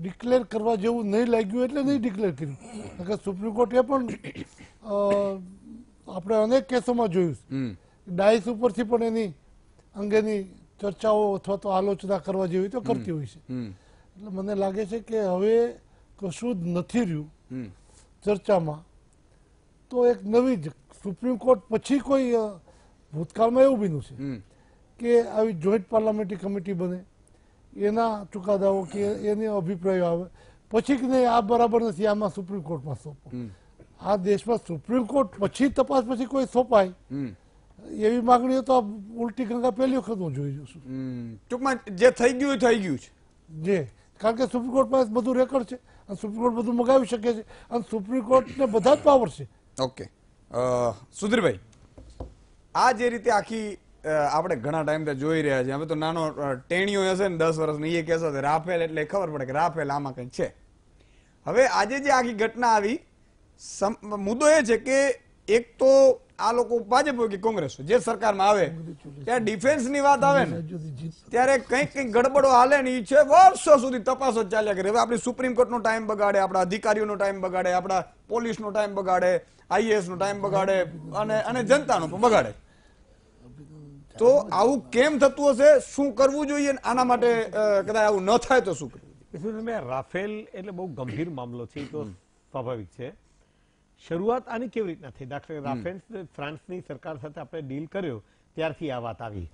ડિક્લેર કરવા જેવું નહીં લાગ્યું એટલે નહીં ડિક્લેર કર્યું કે સુપ્રીમ કોર્ટે પણ આપણે અનેક કેસોમાં જોયું ડાયસ ઉપરથી પણ એની અંગેની ચર્ચાઓ અથવા તો આલોચના કરવા જેવી તો કરતી હોય છે એટલે મને લાગે છે કે હવે કશું જ નથી રહ્યું ચર્ચામાં તો એક નવી જ સુપ્રીમ કોર્ટ પછી કોઈ ભૂતકાળમાં એવું બન્યું છે કે આવી જોઈન્ટ પાર્લામેન્ટરી કમિટી બને એના ચુકાદાઓ કે એને અભિપ્રાયો આવે પછી કે નહીં આ બરાબર નથી આમાં સુપ્રીમ કોર્ટમાં સોંપો આ દેશમાં સુપ્રીમ કોર્ટ પછી તપાસ પછી કોઈ સોંપાય એવી માગણીઓ તો ઉલટી ગંગા પહેલી વખત હું જોઈ છું ટૂંકમાં જે થઈ ગયું થઈ ગયું છે જે કારણ કે સુપ્રીમ કોર્ટ પાસે બધું રેકોર્ડ છે અને સુપ્રીમ કોર્ટ બધું મગાવી શકે છે અને સુપ્રીમ કોર્ટને બધા જ પાવર છે ઓકે સુધીરભાઈ આ જે રીતે આખી આપણે ઘણા ટાઈમ ત્યાં જોઈ રહ્યા છીએ હવે તો નાનો ટેણીઓ હશે ને દસ વર્ષની એ કહેશો રાફેલ એટલે ખબર પડે કે રાફેલ આમાં કંઈક છે હવે આજે જે આખી ઘટના આવી મુદ્દો એ છે કે એક તો આ લોકો ભાજપ હોય કોંગ્રેસ જે સરકારમાં આવે ત્યારે ડિફેન્સની વાત આવે ને ત્યારે કંઈક કંઈક ગડબડો હાલે ને એ છે વર્ષો સુધી તપાસ ચાલ્યા કરે હવે આપણી સુપ્રીમ કોર્ટનો ટાઈમ બગાડે આપણા અધિકારીઓનો ટાઈમ બગાડે આપણા પોલીસનો ટાઈમ બગાડે આઈએએસનો ટાઈમ બગાડે અને અને જનતાનો પણ બગાડે તો આવું કેમ થતું હશે શું કરવું જોઈએ આના માટે કદાચ આવું ન થાય તો શું કરવું રાફેલ એટલે બહુ ગંભીર મામલો છે તો સ્વાભાવિક છે શરૂઆત આની કેવી રીતના થઈ દાખલા રાફેન્સ ફ્રાન્સની સરકાર સાથે આપણે ડીલ કર્યો ત્યારથી આ વાત આવી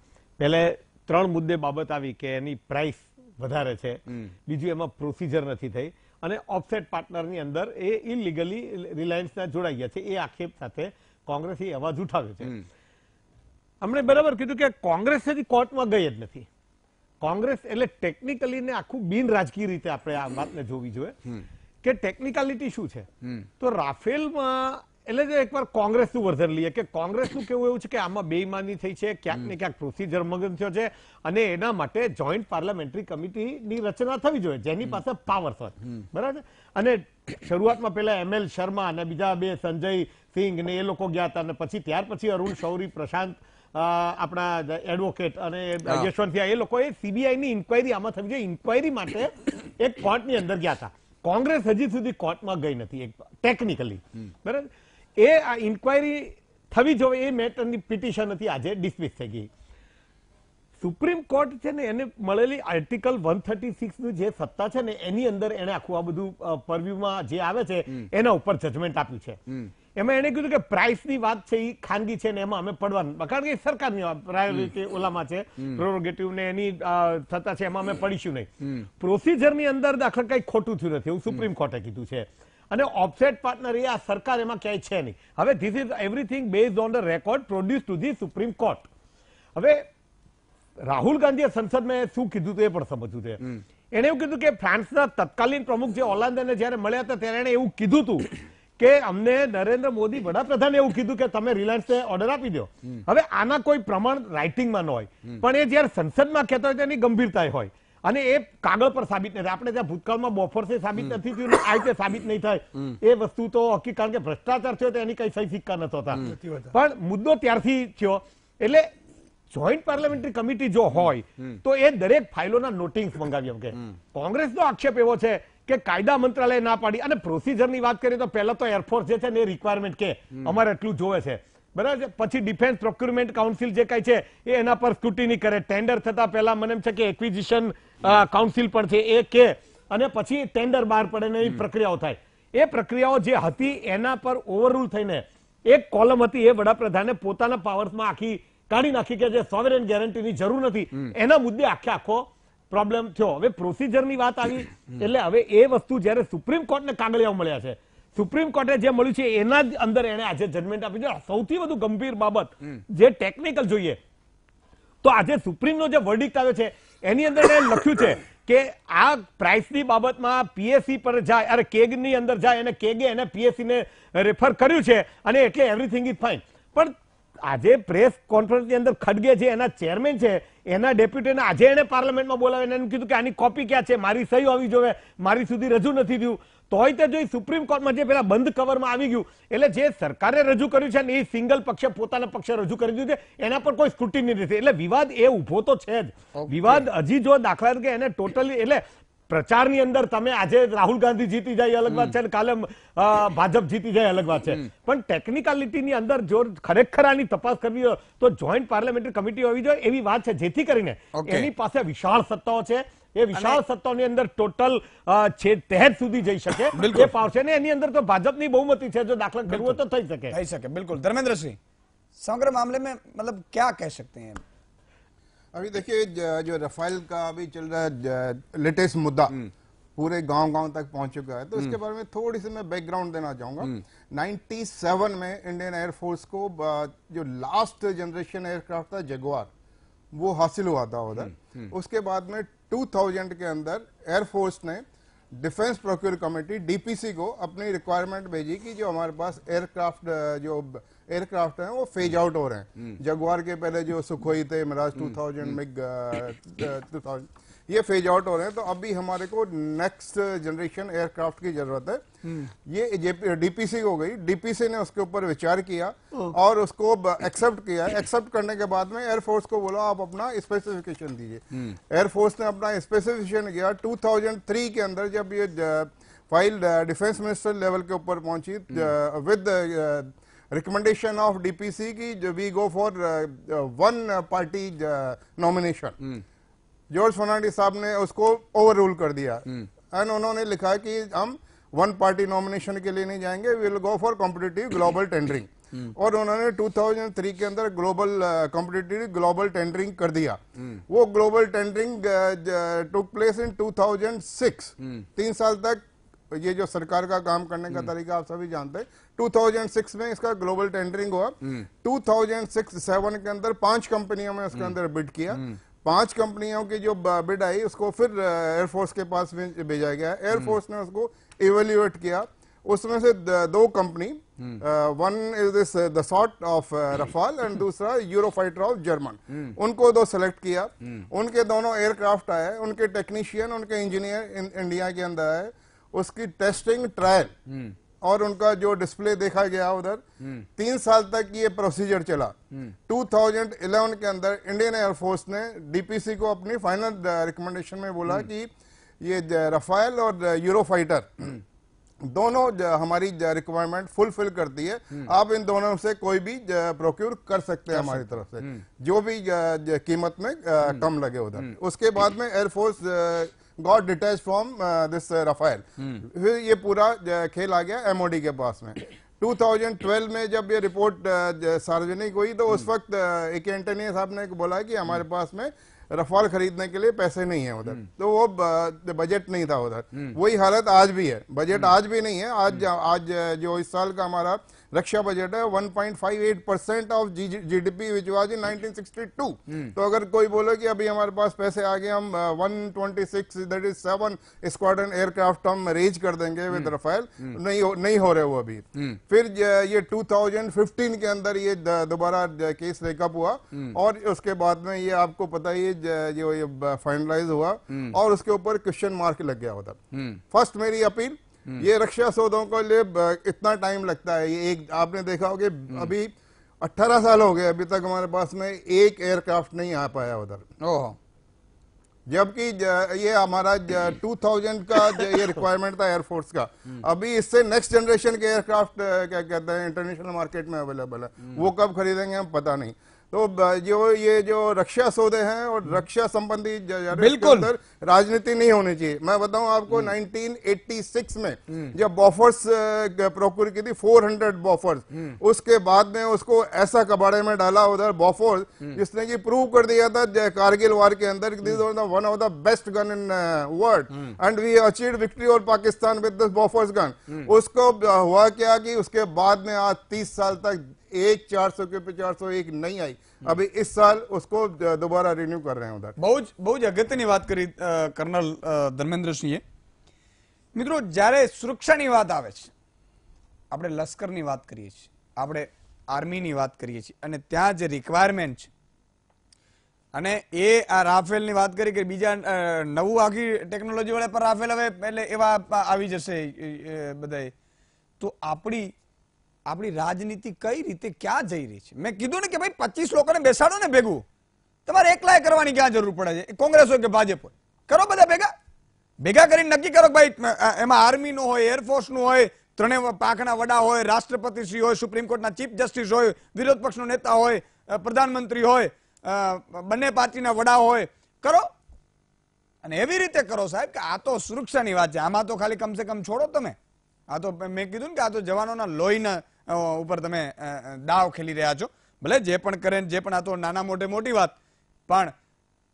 પહેલે ત્રણ મુદ્દે બાબત આવી કે એની પ્રાઇસ વધારે છે બીજું એમાં પ્રોસિજર નથી થઈ અને ઓફસેટ પાર્ટનરની અંદર એ ઇલીગલી રિલાયન્સના જોડાઈ ગયા છે એ આક્ષેપ સાથે કોંગ્રેસે અવાજ ઉઠાવ્યો છે અમને બરાબર કીધું કે કોંગ્રેસ હજી કોર્ટમાં ગઈ જ નથી કોંગ્રેસ એટલે ટેકનિકલી ને આખું બિન રાજકીય રીતે આપણે આ વાતને જોવી જોઈએ કે ટેકનિકાલિટી શું છે તો રાફેલમાં એટલે જે એકવાર કોંગ્રેસનું વર્ધન લઈએ કે કોંગ્રેસનું કેવું એવું છે કે આમાં બેઈમાની થઈ છે ક્યાંક ને ક્યાંક પ્રોસિજર મગન છે અને એના માટે જોઈન્ટ પાર્લામેન્ટરી કમિટીની રચના થવી જોઈએ જેની પાસે પાવર હોય બરાબર અને શરૂઆતમાં પેલા એમએલ શર્મા અને બીજા બે સંજય સિંઘ ને એ લોકો ગયા હતા અને પછી ત્યાર પછી અરુણ શૌરી પ્રશાંત આપણા એડવોકેટ અને યશવંત એ લોકોએ સીબીઆઈની ઇન્કવાયરી આમાં થવી જોઈએ ઇન્કવાયરી માટે એક કોર્ટની અંદર ગયા હતા કોંગ્રેસ હજી સુધી કોર્ટમાં ગઈ નથી ટેકનિકલી બરાબર એ આ ઇન્ક્વાયરી થવી જોઈએ એ મેટરની પિટિશન હતી આજે ડિસમિસ થઈ ગઈ સુપ્રીમ કોર્ટ છે ને એને મળેલી આર્ટિકલ વન થર્ટી સિક્સ નું જે સત્તા છે ને એની અંદર એને આખું આ બધું પરવ્યુમાં જે આવે છે એના ઉપર જજમેન્ટ આપ્યું છે એમાં એને કીધું કે ની વાત છે એ ખાનગી છે ને એમાં અમે પડવાનું કારણ કે સરકારની પ્રાયોરિટી ઓલામાં છે પ્રોરોગેટિવ ને એની થતા છે એમાં અમે પડીશું નહીં પ્રોસિજરની અંદર દાખલ કઈ ખોટું થયું નથી એવું સુપ્રીમ કોર્ટે કીધું છે અને ઓફસેટ પાર્ટનર એ આ સરકાર એમાં ક્યાંય છે નહીં હવે this is everything base on the record produce to the supreme court હવે રાહુલ ગાંધીએ સંસદમાં શું કીધું હતું એ પણ સમજવું છે એણે એવું કીધું કે ફ્રાન્સના તત્કાલીન પ્રમુખ જે ઓલાન્દને જ્યારે મળ્યા હતા ત્યારે એણે એવું કીધું હતું કે અમને નરેન્દ્ર મોદી વડાપ્રધાને એવું કીધું કે તમે રિલાયન્સને ઓર્ડર આપી દો હવે આના કોઈ પ્રમાણ રાઇટિંગમાં ન હોય પણ એ જ્યારે સંસદમાં કહેતો હોય તેની ગંભીરતા હોય અને એ કાગળ પર સાબિત નથી આપણે ત્યાં ભૂતકાળમાં બોફર્સે સાબિત નથી થયું આ રીતે સાબિત નહીં થાય એ વસ્તુ તો હકીકત કારણ કે ભ્રષ્ટાચાર થયો તો એની કઈ સહી સિક્કા નતા પણ મુદ્દો ત્યારથી થયો એટલે જોઈન્ટ પાર્લામેન્ટરી કમિટી જો હોય તો એ દરેક ફાઇલોના નોટિંગ મંગાવી એમ કે કોંગ્રેસનો આક્ષેપ એવો છે કે કાયદા મંત્રાલય ના પાડી અને પ્રોસિજરની વાત કરીએ તો પહેલા તો એરફોર્સ જે છે ને રિક્વાયરમેન્ટ કે અમારે એટલું જોવે છે બરાબર છે પછી ડિફેન્સ પ્રોક્યુરમેન્ટ કાઉન્સિલ જે કઈ છે એ એના પર સ્કૂટીની કરે ટેન્ડર થતા પહેલા મને એમ છે કે એક્વિઝિશન કાઉન્સિલ પણ છે એ કે અને પછી ટેન્ડર બહાર પડે ને એ પ્રક્રિયાઓ થાય એ પ્રક્રિયાઓ જે હતી એના પર ઓવરરૂલ થઈને એક કોલમ હતી એ વડાપ્રધાને પોતાના પાવર્સમાં આખી કાઢી નાખી કે જે સોવરેન ગેરંટીની જરૂર નથી એના મુદ્દે આખે આખો પ્રોબ્લેમ થયો હવે પ્રોસિજરની વાત આવી એટલે હવે એ વસ્તુ જ્યારે સુપ્રીમ કોર્ટને કાગળિયાઓ મળ્યા છે સુપ્રીમ કોર્ટે જે મળ્યું છે એના જ અંદર એને આજે જજમેન્ટ આપી છે સૌથી વધુ ગંભીર બાબત જે ટેકનિકલ જોઈએ તો આજે સુપ્રીમનો જે વર્ડિક્ટ આવ્યો છે એની અંદર એને લખ્યું છે કે આ પ્રાઇસની બાબતમાં પીએસસી પર જાય અરે કેગની અંદર જાય અને કેગે એને પીએસસીને રેફર કર્યું છે અને એટલે એવરીથિંગ ઇઝ ફાઇન પણ આજે પ્રેસ કોન્ફરન્સની અંદર ખડગે છે એના ચેરમેન છે એના ડેપ્યુટીને આજે એને પાર્લામેન્ટમાં બોલાવીને એમ કીધું કે આની કોપી ક્યાં છે મારી સહી આવી જોવે મારી સુધી રજૂ નથી થયું તોય તે જોઈ સુપ્રીમ કોર્ટમાં જે પેલા બંધ કવરમાં આવી ગયું એટલે જે સરકારે રજૂ કર્યું છે ને એ સિંગલ પક્ષે પોતાના પક્ષે રજૂ કરી દીધું છે એના પર કોઈ સ્કૂટી નથી એટલે વિવાદ એ ઉભો તો છે જ વિવાદ હજી જો દાખલા તરીકે એને ટોટલી એટલે પ્રચારની અંદર તમે આજે રાહુલ ગાંધી જીતી જાય અલગ વાત છે અને કાલે ભાજપ જીતી જાય અલગ વાત છે પણ ટેકનિકાલિટીની અંદર જો ખરેખર આની તપાસ કરવી હોય તો જોઈન્ટ પાર્લામેન્ટરી કમિટી હોવી જોઈએ એવી વાત છે જેથી કરીને એની પાસે વિશાળ સત્તાઓ છે એ વિશાળ સત્તાઓની અંદર ટોટલ છે તહેદ સુધી જઈ શકે એ પાવશે ને એની અંદર તો ભાજપની બહુમતી છે જો દાખલ કરવું તો થઈ શકે થઈ શકે બિલકુલ ધર્મેન્દ્રસિંહ સમગ્ર મામલે મેં મતલબ ક્યાં કહી શકતે હૈ अभी देखिए जो रफाइल का अभी चल रहा है लेटेस्ट मुद्दा हम्म। पूरे गांव गांव तक पहुंच चुका है तो इसके हम्म। बारे में थोड़ी सी मैं बैकग्राउंड देना चाहूंगा 97 हम्म। में इंडियन एयरफोर्स को जो लास्ट जनरेशन एयरक्राफ्ट था जगवार वो हासिल हुआ था उधर उसके बाद में 2000 के अंदर एयरफोर्स ने डिफेंस प्रोक्योर कमेटी डीपीसी को अपनी रिक्वायरमेंट भेजी की जो हमारे पास एयरक्राफ्ट जो एयरक्राफ्ट हैं वो फेज आउट हो रहे हैं जगवार हम्म। के पहले जो सुखोई थे Mirage two thousand MiG two thousand ये फेज आउट हो रहे हैं तो अभी हमारे को नेक्स्ट जनरेशन एयरक्राफ्ट की जरूरत है हम्म। ये डीपीसी हो गई डीपीसी ने उसके ऊपर विचार किया और उसको एक्सेप्ट किया एक्सेप्ट करने के बाद में एयरफोर्स को बोला आप अपना स्पेसिफिकेशन दीजिए एयरफोर्स हम्म। ने अपना स्पेसिफिकेशन किया टू के अंदर जब ये फाइल डिफेंस मिनिस्टर लेवल के ऊपर पहुंची विद रिकमेंडेशन ऑफ डीपीसी की जो we go for one party nomination George Fernandes साहब ने उसको ओवर रूल कर दिया एंड hmm. उन्होंने लिखा कि हम वन पार्टी नॉमिनेशन के लिए नहीं जाएंगे will go for competitive global tendering और उन्होंने 2003 के अंदर ग्लोबल कॉम्पिटेटिव ग्लोबल टेंडरिंग कर दिया hmm. वो global tendering took place in 2006 तीन साल तक ये जो सरकार का काम करने का hmm. तरीका आप सभी जानते हैं 2006 में इसका ग्लोबल टेंडरिंग हुआ 2006-7 हम्म। के अंदर पांच कंपनियों में उसके हम्म। अंदर बिड किया हम्म। पांच कंपनियों की जो बिड आई उसको फिर एयरफोर्स के पास भेजा गया एयरफोर्स ने उसको इवेल्युएट किया उसमें से दो company one is this the sort of Rafale and दूसरा यूरो फाइटर ऑफ जर्मन उनको दो सेलेक्ट किया उनके दोनों एयरक्राफ्ट आए उनके टेक्नीशियन उनके इंजीनियर इंडिया के अंदर आए उसकी टेस्टिंग ट्रायल और उनका जो डिस्प्ले देखा गया उधर हम्म। तीन साल तक ये प्रोसीजर चला 2011 हम्म। के अंदर इंडियन एयरफोर्स ने डीपीसी को अपनी फाइनल रिकमेंडेशन uh, में बोला हम्म। कि ये रफाइल uh, और यूरो uh, फाइटर दोनों हमारी रिक्वायरमेंट फुलफिल करती है आप इन दोनों से कोई भी प्रोक्योर कर सकते हैं हमारी तरफ से जो भी कीमत में कम लगे उधर उसके बाद में air force got detach from this Rafale फिर ये पूरा uh, खेल आ गया एमओडी के पास में 2012 में जब ये रिपोर्ट uh, सार्वजनिक हुई तो उस hmm. वक्त एक uh, एंटनी साहब ने बोला कि hmm. हमारे पास में रफाल खरीदने के लिए पैसे नहीं है उधर hmm. तो वो बजट नहीं था उधर वही हालत आज भी है बजट आज भी नहीं है आज आज जो इस साल का हमारा रक्षा बजट है 1.58 percent of GDP which was in 1962 तो अगर कोई बोले कि अभी हमारे पास पैसे आ गए हम 126 that is seven squadron aircraft हम रेज कर देंगे विद रफेल hmm. hmm. नहीं हो, नहीं हो रहे वो अभी hmm. फिर ये 2015 के अंदर ये दोबारा केस रेकअप हुआ और उसके बाद में ये आपको पता ही ये फाइनलाइज हुआ और उसके ऊपर क्वेश्चन मार्क लग गया होता फर्स्ट मेरी अपील ये रक्षा सौदों को लिए इतना टाइम लगता है ये एक आपने देखा होगा हम्म। अभी 18 साल हो गए अभी तक हमारे पास में एक एयरक्राफ्ट नहीं आ पाया उधर जबकि ये हमारा 2000 का ये रिक्वायरमेंट था एयरफोर्स का हम्म। अभी इससे नेक्स्ट जनरेशन के एयरक्राफ्ट क्या कहते हैं इंटरनेशनल मार्केट में अवेलेबल है हम्म। वो कब खरीदेंगे हम पता नहीं तो जो ये जो रक्षा सौदे हैं और हम्म। रक्षा संबंधी बिल्कुल राजनीति नहीं होनी चाहिए मैं बताऊं आपको 1986 हम्म। में हम्म। जब बॉफर्स प्रोक्योर की थी 400 हंड्रेड बॉफर्स उसके बाद में उसको ऐसा कबाड़े में डाला उधर बॉफर्स जिसने कि प्रूव कर दिया था कारगिल वार के अंदर this one of the best gun in world and we achieve victory और पाकिस्तान विद बॉफर्स गन उसको हुआ क्या की उसके बाद में आज तीस साल तक एक चार सौ के ऊपर चार सौ एक नहीं आई अभी इस साल उसको दोबारा रिन्यू कर रहे हैं उधर બહુ જ બહુ જ અગત્યની વાત કરી કર્નલ ધર્મેન્દ્રસિંહે મિત્રો જ્યારે સુરક્ષાની વાત આવે છે આપણે લશ્કરની વાત કરીએ છીએ આપણે આર્મીની વાત કરીએ છીએ અને ત્યાં જે રિક્વાયરમેન્ટ છે અને એ આ રાફેલની વાત કરી કે બીજા નવું આખી ટેકનોલોજી વાળા પર રાફેલ હવે એટલે એવા આવી જશે બધા તો આપણી આપણી રાજનીતિ કઈ રીતે ક્યાં જઈ રહી છે મેં કીધું ને કે ભાઈ પચીસ લોકોને બેસાડો ને ભેગું તમારે એકલાય કરવાની ક્યાં જરૂર પડે છે કોંગ્રેસ હોય કે ભાજપ હોય કરો બધા ભેગા ભેગા કરીને નક્કી કરો ભાઈ એમાં આર્મીનો હોય એરફોર્સનું હોય ત્રણેય પાંખના વડા હોય રાષ્ટ્રપતિ શ્રી હોય સુપ્રીમ કોર્ટના ચીફ જસ્ટિસ હોય વિરોધ પક્ષનો નેતા હોય પ્રધાનમંત્રી હોય બંને પાર્ટીના વડા હોય કરો અને એવી રીતે કરો સાહેબ કે આ તો સુરક્ષાની વાત છે આમાં તો ખાલી કમસે કમ છોડો તમે આ તો મેં કીધું ને કે આ તો જવાનોના લોહીના ઉપર તમે દાવ ખેલી રહ્યા છો ભલે જે પણ કરે જે પણ આ તો નાના મોટે મોટી વાત પણ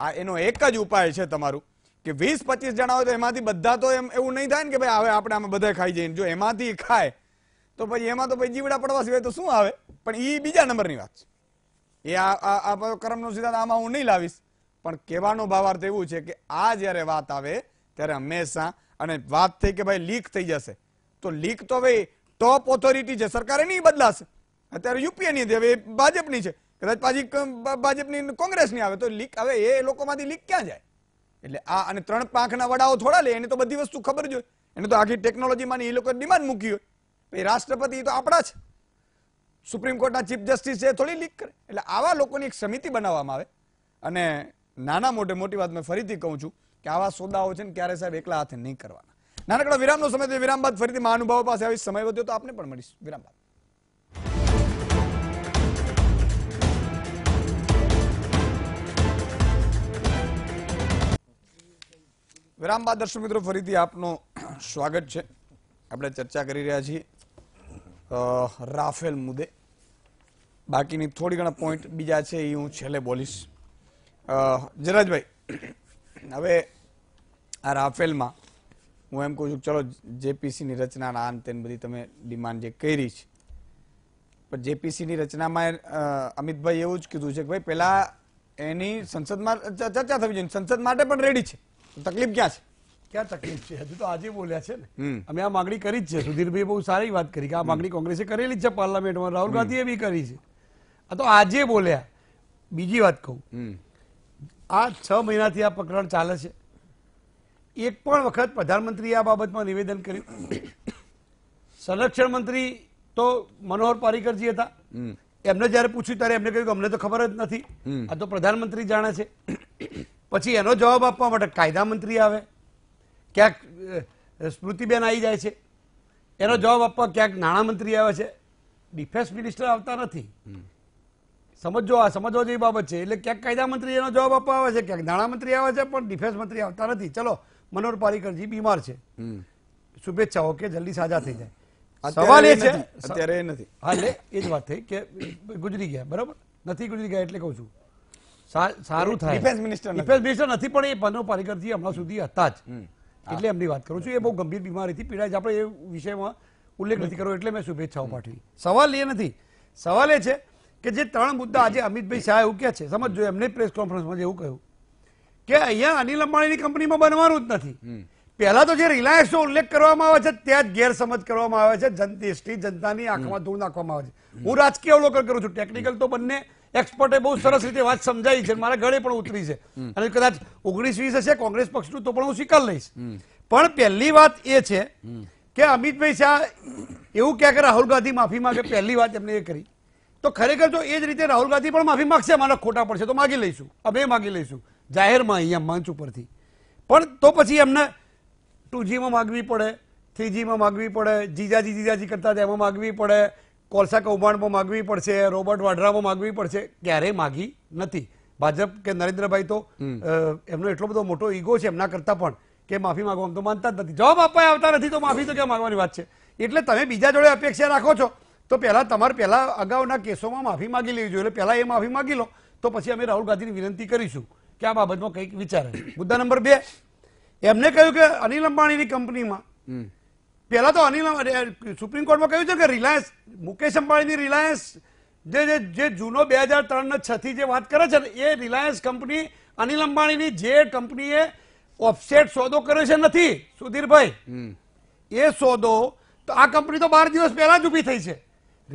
આ એનો એક જ ઉપાય છે તમારું કે વીસ પચીસ જણા હોય તો એમાંથી બધા તો એમ એવું નહીં થાય ને કે ભાઈ હવે આપણે આમાં બધા ખાઈ જઈએ જો એમાંથી ખાય તો પછી એમાં તો પછી જીવડા પડવા સિવાય તો શું આવે પણ એ બીજા નંબરની વાત છે એ આ કર્મનો સિદ્ધાંત આમાં હું નહીં લાવીશ પણ કહેવાનો ભાવાર્થ એવું છે કે આ જ્યારે વાત આવે ત્યારે હંમેશા અને વાત થઈ કે ભાઈ લીક થઈ જશે તો લીક તો ભાઈ ટોપ ઓથોરિટી છે સરકારે નહીં બદલાશે અત્યારે યુપીએ હતી હવે ભાજપની છે કદાચ પાછી ભાજપની કોંગ્રેસની આવે તો લીક હવે એ લોકોમાંથી લીક ક્યાં જાય એટલે આ અને ત્રણ પાંખના વડાઓ થોડા લે એને તો બધી વસ્તુ ખબર જ એને તો આખી ટેકનોલોજીમાં એ લોકો ડિમાન્ડ મૂકી હોય ભાઈ રાષ્ટ્રપતિ તો આપણા છે સુપ્રીમ કોર્ટના ચીફ જસ્ટિસ છે થોડી લીક કરે એટલે આવા લોકોની એક સમિતિ બનાવવામાં આવે અને નાના મોટે મોટી વાત મેં ફરીથી કહું છું કે આવા સોદાઓ છે ને ક્યારે સાહેબ એકલા હાથે નહીં કરવાના નાનકડા વિરામનો સમય થયો વિરામ બાદ ફરીથી મહાનુભાવો પાસે આવી સમય વધ્યો તો આપને પણ મળીશ વિરામ બાદ વિરામ બાદ દર્શક મિત્રો ફરીથી આપનું સ્વાગત છે આપણે ચર્ચા કરી રહ્યા છીએ રાફેલ મુદ્દે બાકીની થોડી ઘણા પોઈન્ટ બીજા છે એ હું છેલ્લે બોલીશ જરાજભાઈ હવે આ રાફેલમાં હું એમ કહું છું ચલો જેપીસીની રચના આમ તેમ બધી તમે ડિમાન્ડ જે કરી છે પણ જેપીસીની રચનામાં અમિતભાઈ એવું જ કીધું છે કે ભાઈ પહેલા એની સંસદમાં ચર્ચા થવી જોઈએ સંસદ માટે પણ રેડી છે તકલીફ ક્યાં છે ક્યાં તકલીફ છે હજુ તો આજે બોલ્યા છે ને અમે આ માંગણી કરી જ છે સુધીરભાઈ બહુ સારી વાત કરી કે આ માંગણી કોંગ્રેસે કરેલી જ છે પાર્લામેન્ટમાં રાહુલ ગાંધીએ બી કરી છે આ તો આજે બોલ્યા બીજી વાત કહું આ છ મહિનાથી આ પ્રકરણ ચાલે છે એક પણ વખત પ્રધાનમંત્રીએ આ બાબતમાં નિવેદન કર્યું સંરક્ષણ મંત્રી તો મનોહર પારીકરજી હતા એમને જ્યારે પૂછ્યું ત્યારે એમને કહ્યું કે અમને તો ખબર જ નથી આ તો પ્રધાનમંત્રી જાણે છે પછી એનો જવાબ આપવા માટે કાયદા મંત્રી આવે ક્યાંક સ્મૃતિબેન આવી જાય છે એનો જવાબ આપવા ક્યાંક નાણામંત્રી આવે છે ડિફેન્સ મિનિસ્ટર આવતા નથી સમજો આ સમજવા જેવી બાબત છે એટલે ક્યાંક કાયદા મંત્રી એનો જવાબ આપવા આવે છે ક્યાંક નાણામંત્રી આવે છે પણ ડિફેન્સ મંત્રી આવતા નથી ચલો મનોહર પારીકરજી બીમાર છે શુભેચ્છાઓ કે જલ્દી સાજા થઈ જાય સવાલ એ છે અત્યારે નથી હાલ એ જ વાત થઈ કે ગુજરી ગયા બરાબર નથી ગુજરી ગયા એટલે કહું છું સારું થાય ડિફેન્સ મિનિસ્ટર ડિફેન્સ મિનિસ્ટર નથી પણ એ મનોહર પારીકરજી હમણાં સુધી હતા જ એટલે એમની વાત કરું છું એ બહુ ગંભીર બીમારીથી પીડાય છે આપણે એ વિષયમાં ઉલ્લેખ નથી કર્યો એટલે મેં શુભેચ્છાઓ પાઠવી સવાલ એ નથી સવાલ એ છે કે જે ત્રણ મુદ્દા આજે અમિતભાઈ શાહ એવું કે છે સમજો એમને પ્રેસ કોન્ફરન્સમાં એવું કહ્યું કે અહીંયા અનિલ અંબાણીની કંપનીમાં બનવાનું જ નથી પહેલા તો જે રિલાયન્સ નો ઉલ્લેખ કરવામાં આવે છે ત્યાં જ ગેરસમજ કરવામાં આવે છે જનતેષ્ટી જનતાની આંખમાં ધૂળ નાખવામાં આવે છે હું રાજકીય અવલોકન કરું છું ટેકનિકલ તો બંને એક્સપર્ટે બહુ સરસ રીતે વાત સમજાવી છે મારા ગળે પણ ઉતરી છે અને કદાચ ઓગણીસ વીસ હશે કોંગ્રેસ પક્ષનું તો પણ હું સ્વીકાર લઈશ પણ પહેલી વાત એ છે કે અમિતભાઈ શાહ એવું કહે કે રાહુલ ગાંધી માફી માગે પહેલી વાત એમને એ કરી તો ખરેખર તો એ જ રીતે રાહુલ ગાંધી પણ માફી માંગશે મારા ખોટા પડશે તો માગી લઈશું અમે માગી લઈશું જાહેરમાં અહીંયા મંચ ઉપરથી પણ તો પછી એમને ટુ જીમાં માગવી પડે થ્રીજીમાં માગવી પડે જીજાજી જીજાજી કરતા તેમાં માગવી પડે કોલસા કૌભાંડમાં માગવી પડશે રોબર્ટ વાડરામાં માગવી પડશે ક્યારેય માગી નથી ભાજપ કે નરેન્દ્રભાઈ તો એમનો એટલો બધો મોટો ઈગો છે એમના કરતાં પણ કે માફી માગવા તો માનતા જ નથી જવાબ આપવા આવતા નથી તો માફી તો ક્યાં માગવાની વાત છે એટલે તમે બીજા જોડે અપેક્ષા રાખો છો તો પહેલાં તમારે પહેલાં અગાઉના કેસોમાં માફી માગી લેવી જોઈએ એટલે પહેલાં એ માફી માગી લો તો પછી અમે રાહુલ ગાંધીની વિનંતી કરીશું કે આ બાબતમાં કંઈક વિચારે મુદ્દા નંબર બે એમને કહ્યું કે અનિલ અંબાણીની કંપનીમાં પહેલા તો અનિલ સુપ્રીમ કોર્ટમાં કહ્યું છે કે રિલાયન્સ મુકેશ અંબાણીની રિલાયન્સ જે જે જૂનો બે હજાર ત્રણ છથી જે વાત કરે છે ને એ રિલાયન્સ કંપની અનિલ અંબાણીની જે કંપનીએ ઓફસેટ સોદો કર્યો છે નથી સુધીરભાઈ એ સોદો તો આ કંપની તો બાર દિવસ પહેલા જ ઊભી થઈ છે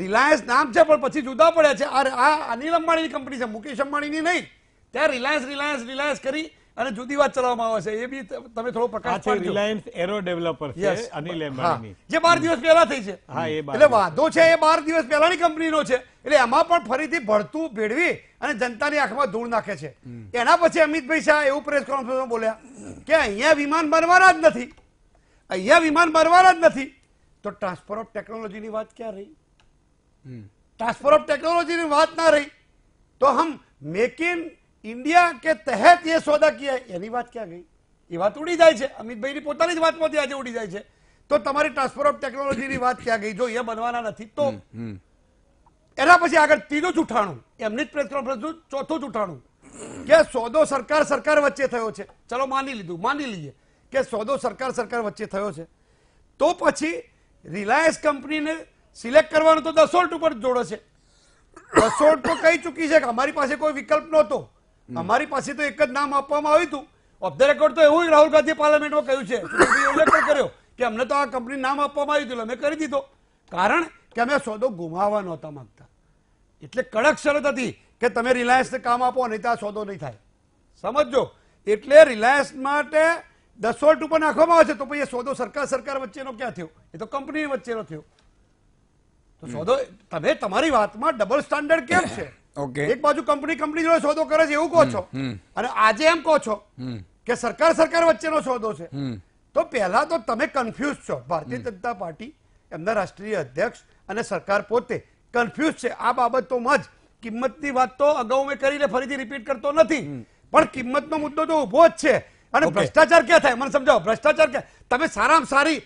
રિલાયન્સ નામ છે પણ પછી જુદા પડ્યા છે આ અનિલ અંબાણીની કંપની છે મુકેશ અંબાણીની નહીં ત્યાં રિલાયન્સ રિલાયન્સ રિલાયન્સ કરી અને જુદી વાત ચલાવવામાં આવે છે એ બી તમે થોડો પ્રકાશ રિલાયન્સ એરો ડેવલપર છે અનિલ અંબાણી જે 12 દિવસ પહેલા થઈ છે હા એ એટલે વાંધો છે એ 12 દિવસ પહેલાની કંપનીનો છે એટલે એમાં પણ ફરીથી ભરતું ભેળવી અને જનતાની આંખમાં ધૂળ નાખે છે એના પછી અમિતભાઈ શાહ એવું પ્રેસ કોન્ફરન્સમાં બોલ્યા કે અહીંયા વિમાન બનવાના જ નથી અહીંયા વિમાન બનવાના જ નથી તો ટ્રાન્સફર ઓફ ટેકનોલોજીની વાત ક્યાં રહી ટ્રાન્સફર ઓફ ટેકનોલોજીની વાત ના રહી તો હમ મેક ઇન ઇન્ડિયા કે તહેત એ સોદા કિયા એની વાત ક્યાં ગઈ એ વાત ઉડી જાય છે અમિતભાઈની પોતાની જ વાતમાંથી આજે ઉડી જાય છે તો તમારી ટ્રાન્સફર ઓફ ટેકનોલોજીની વાત ક્યાં ગઈ જો એ બનવાના નથી તો એના પછી આગળ ત્રીજું જૂઠાણું એમની જ પ્રેસ કોન્ફરન્સનું ચોથું જૂઠાણું કે સોદો સરકાર સરકાર વચ્ચે થયો છે ચલો માની લીધું માની લઈએ કે સોદો સરકાર સરકાર વચ્ચે થયો છે તો પછી રિલાયન્સ કંપનીને સિલેક્ટ કરવાનું તો દસોલ્ટ ઉપર જોડે છે દસોલ્ટ તો કહી ચૂકી છે કે અમારી પાસે કોઈ વિકલ્પ નહોતો અમારી પાસે તો એક જ નામ આપવામાં આવ્યું હતું ઓફ ધ રેકોર્ડ તો એવું રાહુલ ગાંધી પાર્લામેન્ટમાં કહ્યું છે ઉલ્લેખ કર્યો કે અમને તો આ કંપની નામ આપવામાં આવ્યું હતું અમે કરી દીધો કારણ કે અમે સોદો ગુમાવવા નહોતા માંગતા એટલે કડક શરત હતી કે તમે રિલાયન્સને કામ આપો નહીં તો આ સોદો નહીં થાય સમજો એટલે રિલાયન્સ માટે દસો ઉપર નાખવામાં આવે છે તો પછી એ સોદો સરકાર સરકાર વચ્ચેનો ક્યાં થયો એ તો કંપની વચ્ચેનો થયો તો સોદો તમે તમારી વાતમાં ડબલ સ્ટાન્ડર્ડ કેમ છે ઓકે એક બાજુ કંપની કંપની જોડે સોદો કરે છે એવું કહો છો અને આજે એમ કહો છો કે સરકાર સરકાર વચ્ચેનો સોદો છે તો પહેલા તો તમે કન્ફ્યુઝ છો ભારતીય જનતા પાર્ટી એમના રાષ્ટ્રીય અધ્યક્ષ અને સરકાર પોતે કન્ફ્યુઝ છે આ બાબતોમાં જ કિંમતની વાત તો અગાઉ મેં કરીને ફરીથી રિપીટ કરતો નથી પણ કિંમતનો મુદ્દો તો ઉભો જ છે અને ભ્રષ્ટાચાર ક્યાં થાય મને સમજાવો ભ્રષ્ટાચાર ક્યાં તમે સારામાં સારી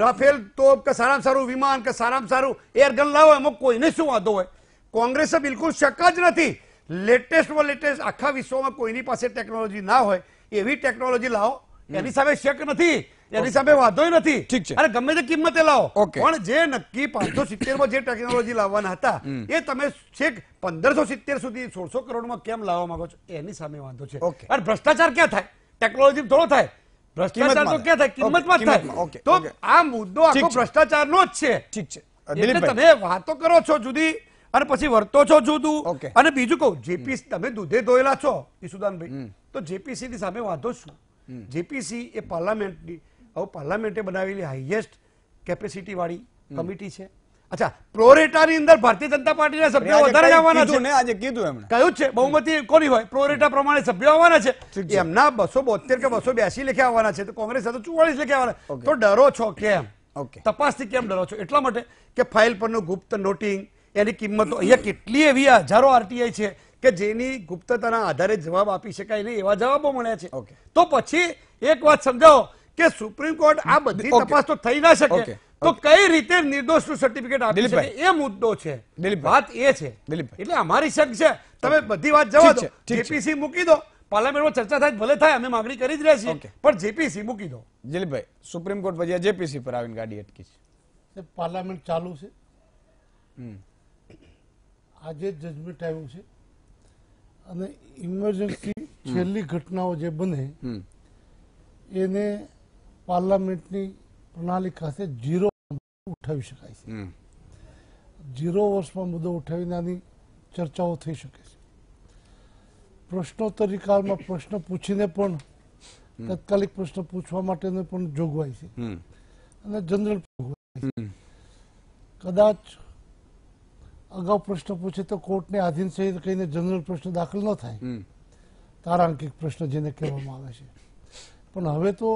રાફેલ તોપ કે સારામાં સારું વિમાન કે સારામાં સારું એરગન લાવો એમાં કોઈને શું વાંધો હોય કોંગ્રેસે બિલકુલ શક જ નથી લેટેસ્ટમાં લેટેસ્ટ આખા વિશ્વમાં કોઈની પાસે ટેકનોલોજી ના હોય એવી ટેકનોલોજી લાવો એની સામે શક નથી એની સામે વાંધો નથી ઠીક છે અને ગમે તે કિંમતે લાવો પણ જે નક્કી પાંચસો સિત્તેર માં જે ટેકનોલોજી લાવવાના હતા એ તમે છેક પંદરસો સિત્તેર સુધી સોળસો કરોડ માં કેમ લાવવા માંગો છો એની સામે વાંધો છે અને ભ્રષ્ટાચાર ક્યાં થાય ટેકનોલોજી થોડો થાય ભ્રષ્ટાચાર તો ક્યાં થાય કિંમતમાં થાય તો આ મુદ્દો આખો ભ્રષ્ટાચાર નો જ છે ઠીક છે તમે વાતો કરો છો જુદી અને પછી વર્તો છો જુદું અને બીજું કહું જેપી તમે દૂધે ધોયેલા છો ઈસુદાનભાઈ તો જેપીસી ની સામે વાંધો શું જેપીસી એ પાર્લામેન્ટની હવે પાર્લામેન્ટે બનાવેલી હાઈએસ્ટ કેપેસિટી વાળી કમિટી છે અચ્છા પ્રોરેટાની અંદર ભારતીય જનતા પાર્ટીના સભ્યો વધારે આવવાના છે આજે કીધું એમણે કયું છે બહુમતી કોની હોય પ્રોરેટા પ્રમાણે સભ્યો આવવાના છે એમના બસો બોતેર કે બસો બ્યાસી લેખે આવવાના છે તો કોંગ્રેસ સાથે ચુવાળીસ લેખે આવવાના તો ડરો છો કેમ તપાસથી કેમ ડરો છો એટલા માટે કે ફાઇલ પરનું ગુપ્ત નોટિંગ એની કિંમતો અહીંયા કેટલી એવી હજારો આરટીઆઈ છે કે જેની ગુપ્તતાના આધારે જવાબ આપી શકાય નહીં એવા જવાબો મળ્યા છે તો પછી એક વાત સમજાવો કે સુપ્રીમ કોર્ટ આ બધી તપાસ તો થઈ ના શકે તો કઈ રીતે નિર્દોષનું સર્ટિફિકેટ આપી શકે એ મુદ્દો છે વાત એ છે એટલે અમારી શક છે તમે બધી વાત જવા દો જેપીસી મૂકી દો પાર્લામેન્ટમાં ચર્ચા થાય ભલે થાય અમે માગણી કરી જ રહ્યા છીએ પણ જેપીસી મૂકી દો દિલીપભાઈ સુપ્રીમ કોર્ટ પછી જેપીસી પર આવીને ગાડી અટકી છે પાર્લામેન્ટ ચાલુ છે હમ આજે જજમેન્ટ આવ્યું છે અને ઇમરજન્સી છેલ્લી ઘટનાઓ જે બને એને પાર્લામેન્ટની પ્રણાલી ખાતે જીરો ઉઠાવી શકાય છે જીરો વર્ષમાં મુદ્દો ઉઠાવીને આની ચર્ચાઓ થઈ શકે છે પ્રશ્નોત્તરી કાળમાં પ્રશ્ન પૂછીને પણ તાત્કાલિક પ્રશ્ન પૂછવા માટેની પણ જોગવાઈ છે અને જનરલ કદાચ અગાઉ પ્રશ્ન પૂછે તો કોર્ટને આધીન સહિત કહીને જનરલ પ્રશ્ન દાખલ ન થાય તારાંકિક પ્રશ્ન જેને કહેવામાં આવે છે પણ હવે તો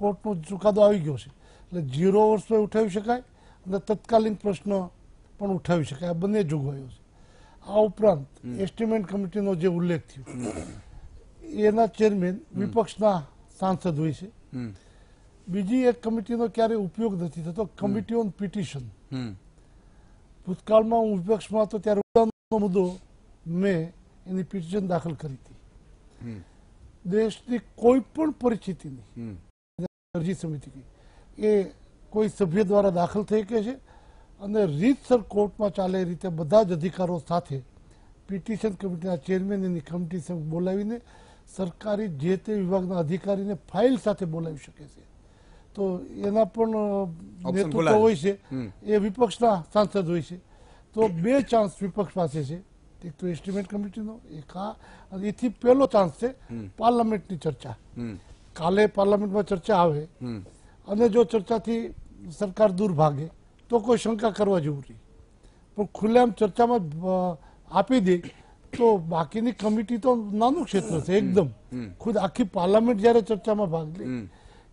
કોર્ટનો ચુકાદો આવી ગયો છે એટલે ઝીરો ઓવર્સ ઉઠાવી શકાય અને તત્કાલીન પ્રશ્ન પણ ઉઠાવી શકાય આ બંને જોગવાઈઓ છે આ ઉપરાંત એસ્ટિમેટ કમિટીનો જે ઉલ્લેખ થયો એના ચેરમેન વિપક્ષના સાંસદ હોય છે બીજી એક કમિટીનો ક્યારેય ઉપયોગ નથી થતો કમિટી ઓન પિટિશન ભૂતકાળમાં હું વિપક્ષમાં હતો ત્યારે ઉડાનનો મુદ્દો મેં એની પિટિશન દાખલ કરી હતી દેશની કોઈ પણ પરિસ્થિતિની અરજી સમિતિ એ કોઈ સભ્ય દ્વારા દાખલ થઈ કે છે અને રીતસર કોર્ટમાં ચાલે રીતે બધા જ અધિકારો સાથે પિટિશન કમિટીના ચેરમેન એની કમિટી બોલાવીને સરકારી જે તે વિભાગના અધિકારીને ફાઇલ સાથે બોલાવી શકે છે તો એના પણ નેતૃત્વ હોય છે એ વિપક્ષના સાંસદ હોય છે તો બે ચાન્સ વિપક્ષ પાસે છે એક તો એસ્ટિમેટ કમિટીનો એક આ એથી પહેલો ચાન્સ છે પાર્લામેન્ટની ચર્ચા કાલે પાર્લામેન્ટમાં ચર્ચા આવે અને જો ચર્ચાથી સરકાર દૂર ભાગે તો કોઈ શંકા કરવા જરૂરી નહીં પણ ખુલ્લેઆમ ચર્ચામાં આપી દે તો બાકીની કમિટી તો નાનું ક્ષેત્ર છે એકદમ ખુદ આખી પાર્લામેન્ટ જયારે ચર્ચામાં ભાગ લે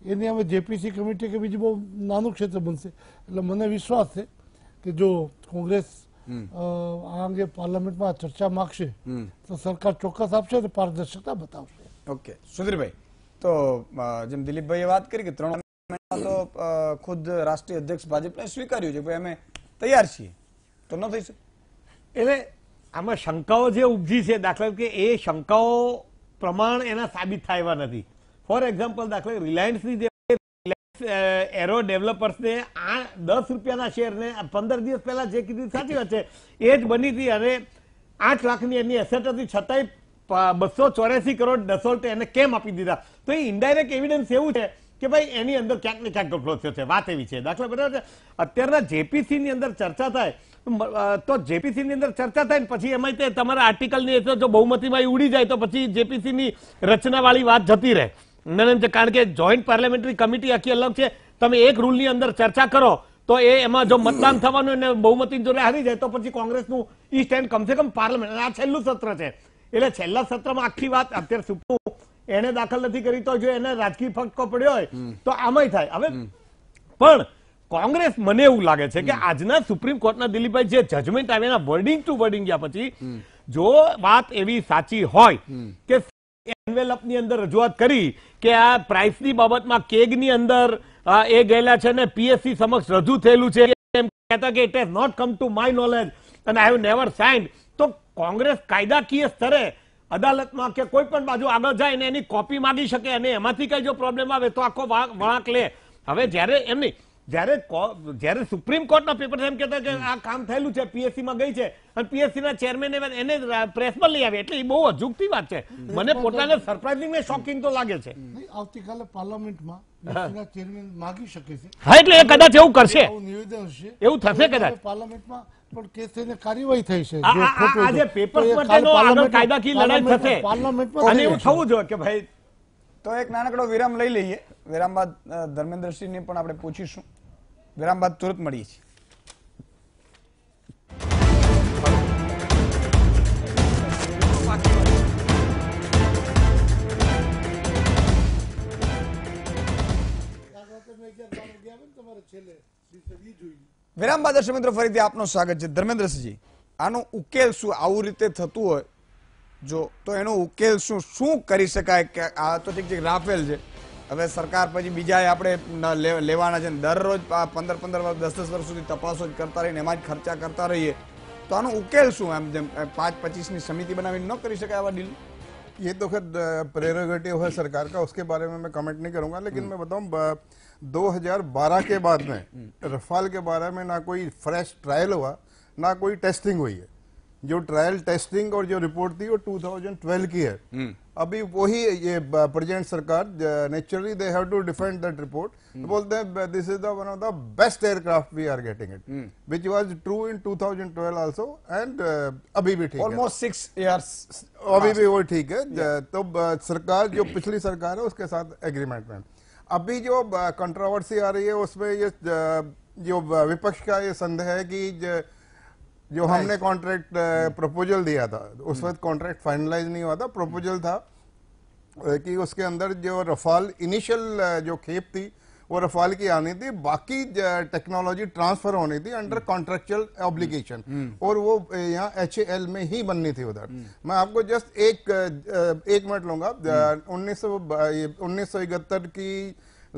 એની અમે જેપીસી કમિટી કે બીજું બહુ નાનું ક્ષેત્ર બનશે એટલે મને વિશ્વાસ છે કે જો કોંગ્રેસ આ અંગે પાર્લામેન્ટમાં ચર્ચા માગશે તો સરકાર ચોક્કસ આપશે અને પારદર્શકતા બતાવશે ઓકે સુધીરભાઈ તો જેમ દિલીપભાઈએ વાત કરી કે ત્રણ તો ખુદ રાષ્ટ્રીય અધ્યક્ષ ભાજપને સ્વીકાર્યું છે ભાઈ અમે તૈયાર છીએ તો ન થઈ શકે એટલે આમાં શંકાઓ જે ઉપજી છે દાખલા કે એ શંકાઓ પ્રમાણ એના સાબિત થાય એવા નથી ફોર એક્ઝામ્પલ દાખલો રિલાયન્સની જે એરો ડેવલપર્સને આ દસ રૂપિયાના શેરને પંદર દિવસ પહેલા જે કીધી સાચી વાત છે એ જ બની હતી અને આઠ લાખની એની એસેટ હતી છતાંય બસો ચોર્યાસી કરોડ ડસોલ્ટ એને કેમ આપી દીધા તો એ ઇન્ડાયરેક્ટ એવિડન્સ એવું છે કે ભાઈ એની અંદર ક્યાંક ને ક્યાંક ગફલો થયો છે વાત એવી છે દાખલા બરાબર છે અત્યારના જેપીસીની અંદર ચર્ચા થાય તો જેપીસીની અંદર ચર્ચા થાય ને પછી એમાં તે તમારા આર્ટિકલની જો બહુમતીમાં ઉડી જાય તો પછી જેપીસીની રચનાવાળી વાત જતી રહે કારણ કે જોઈન્ટ પાર્લામેન્ટરી કમિટી આખી અલગ છે તમે એક રૂલની અંદર ચર્ચા કરો તો એમાં જો મતદાન થવાનું બહુમતી હારી જાય તો પછી કોંગ્રેસનું ઈ સ્ટેન્ડ કમસે કમ પાર્લામેન્ટ આ છેલ્લું સત્ર છે એટલે છેલ્લા સત્રમાં આખી વાત અત્યારે સુપ્રીમ એને દાખલ નથી કરી તો જો એને રાજકીય ફટકો પડ્યો હોય તો આમાંય થાય હવે પણ કોંગ્રેસ મને એવું લાગે છે કે આજના સુપ્રીમ કોર્ટના દિલીપભાઈ જે જજમેન્ટ આવે એના વર્ડિંગ ટુ વર્ડિંગ ગયા પછી જો વાત એવી સાચી હોય કે એન્વેલપની અંદર રજૂઆત કરી કે આ પ્રાઇસની બાબતમાં કેગની અંદર એ ગયેલા છે ને પીએસસી સમક્ષ રજૂ થયેલું છે એમ કહેતા કે it has not come to my knowledge અને આઈ હેવ નેવર સાઇન્ડ તો કોંગ્રેસ કાયદાકીય સ્તરે અદાલતમાં કે કોઈ પણ બાજુ આગળ જાય ને એની કોપી માંગી શકે અને એમાંથી કઈ જો પ્રોબ્લેમ આવે તો આખો વળાંક લે હવે જ્યારે એમની જ્યારે જ્યારે સુપ્રીમ કોર્ટના પેપર એમ કહેતા કે આ કામ થયેલું છે પીએસસીમાં ગઈ છે અને પીએસસીના ચેરમેન એને પ્રેસમાં લઈ આવે એટલે એ બહુ અજુગતી વાત છે મને પોતાને સરપ્રાઇઝિંગ ને શોકિંગ તો લાગે છે આવતીકાલે પાર્લામેન્ટમાં ચેરમેન માગી શકે છે હા એટલે એ કદાચ એવું કરશે નિવેદન હશે એવું થશે કદાચ પાર્લામેન્ટમાં પણ કેસ થઈને કાર્યવાહી થઈ છે આજે પેપર માટેનો કાયદાકીય લડાઈ થશે પાર્લામેન્ટમાં અને એવું થવું જોઈએ કે ભાઈ તો એક નાનકડો વિરામ લઈ લઈએ વિરામ બાદ ધર્મેન્દ્રસિંહને પણ આપણે પૂછીશું વિરામ બાદ તુરંત મળીએ છીએ વિરામ બાદ મિત્રો ફરીથી આપનો સ્વાગત છે ધર્મેન્દ્રસિંહજી આનો ઉકેલ શું આવું રીતે થતું હોય જો તો એનો ઉકેલ શું શું કરી શકાય કે આ તો તરીકે રાફેલ છે અમે સરકાર પછી બીજા આપણે લેવાના છે દર રોજ 15 15 વર્ષ 10 10 વર્ષ સુધી તપાસો જ કરતા રહીને માં જ ખર્ચા કરતા રહીએ તો આનો ઉકેલ શું એમ જેમ 5 25 ની સમિતિ બનાવી ન કરી શકાય આવા ડી એ તો ખદ પ્રેરગટી હોય સરકાર કાઉસકે બારે મે મે કમેન્ટ ન કરીંગા લેકિન મે બતાઉ 2012 કે બાદ મે રાફલ કે બારે મે ના કોઈ ફ્રેશ ટ્રાયલ હુઆ ના કોઈ ટેસ્ટિંગ હુઈ जो ट्रायल टेस्टिंग और जो रिपोर्ट थी वो 2012 की है हम्म। अभी वही ये प्रेजेंट सरकार naturally they have to defend that report बोलते हैं this is the one of the best aircraft we are getting it which was true इन 2012 आल्सो एंड अभी भी ठीक है ऑलमोस्ट सिक्स इयर्स अभी भी वो ठीक है तो सरकार जो पिछली सरकार है उसके साथ एग्रीमेंट में अभी जो कंट्रोवर्सी आ रही है उसमें ये जो विपक्ष का ये संदेह है कि जो हमने कॉन्ट्रैक्ट प्रपोजल uh, hmm. दिया था उस hmm. वक्त कॉन्ट्रैक्ट फाइनलाइज नहीं हुआ था प्रपोजल था uh, कि उसके अंदर जो रफाल इनिशियल uh, जो खेप थी वो रफाल की आनी थी बाकी टेक्नोलॉजी ट्रांसफर होनी थी अंडर कॉन्ट्रेक्चुअल ऑब्लिगेशन और वो यहाँ एच में ही बननी थी उधर hmm. मैं आपको जस्ट एक एक मिनट लूंगा उन्नीस सौ उन्नीस की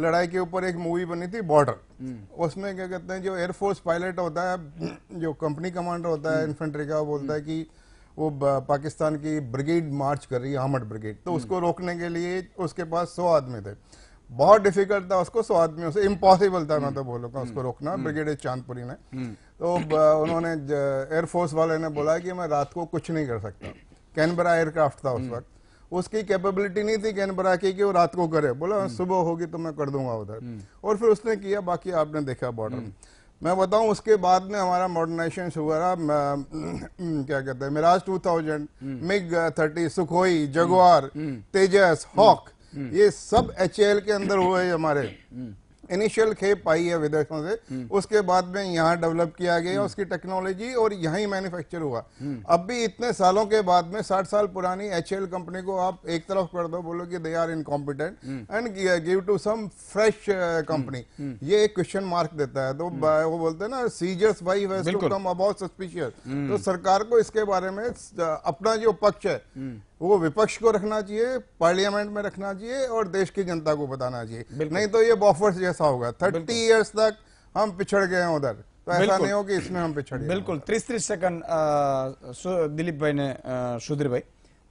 लड़ाई के ऊपर एक मूवी बनी थी बॉर्डर हम्म। उसमें क्या कहते हैं जो एयरफोर्स पायलट होता है जो कंपनी कमांडर होता है इन्फेंट्री हम्म। का वो बोलता है हम्म। कि वो पाकिस्तान की ब्रिगेड मार्च कर रही है आमड ब्रिगेड तो उसको रोकने के लिए उसके पास सौ आदमी थे बहुत डिफिकल्ट था उसको सौ आदमियों से इम्पॉसिबल था मैं तो बोलूँगा उसको रोकना ब्रिगेड चांदपुरी ने तो उन्होंने एयरफोर्स वाले ने बोला कि मैं रात को कुछ नहीं कर सकता कैनबरा एयरक्राफ्ट था उस वक्त उसकी कैपेबिलिटी नहीं थी कैनबरा की कि वो रात को करे बोला हम्म। सुबह होगी तो मैं कर दूंगा उधर हम्म। और फिर उसने किया बाकी आपने देखा बॉर्डर हम्म। मैं बताऊं उसके बाद में हमारा मॉडर्नाइजेशन हुआ रहा क्या कहते हैं Mirage 2000 MiG 30 Sukhoi Jaguar Tejas Hawk ये सब एच के अंदर हुए हमारे इनिशियल खेप पाई है विदेशों से हम्म। उसके बाद में यहाँ डेवलप किया गया हम्म। उसकी टेक्नोलॉजी और यहाँ मैन्युफैक्चर हुआ हम्म। अब भी इतने सालों के बाद में साठ साल पुरानी एच कंपनी को आप एक तरफ कर दो बोलो कि they are incompetent and give to some fresh company ये एक क्वेश्चन मार्क देता है तो वो बोलते हैं ना Caesar's by west come about suspicious तो सरकार को इसके बारे में अपना जो पक्ष है वो विपक्ष को रखना चाहिए पार्लियामेंट में रखना चाहिए और देश की जनता को बताना चाहिए नहीं तो ये बॉफर्स जैसा होगा थर्टी ईयर्स तक हम पिछड़ गए उधर तो ऐसा नहीं हो कि इसमें हम पिछड़ બિલકુલ ત્રીસ ત્રીસ સેકન્ડ દિલીપભાઈને સુધીરભાઈ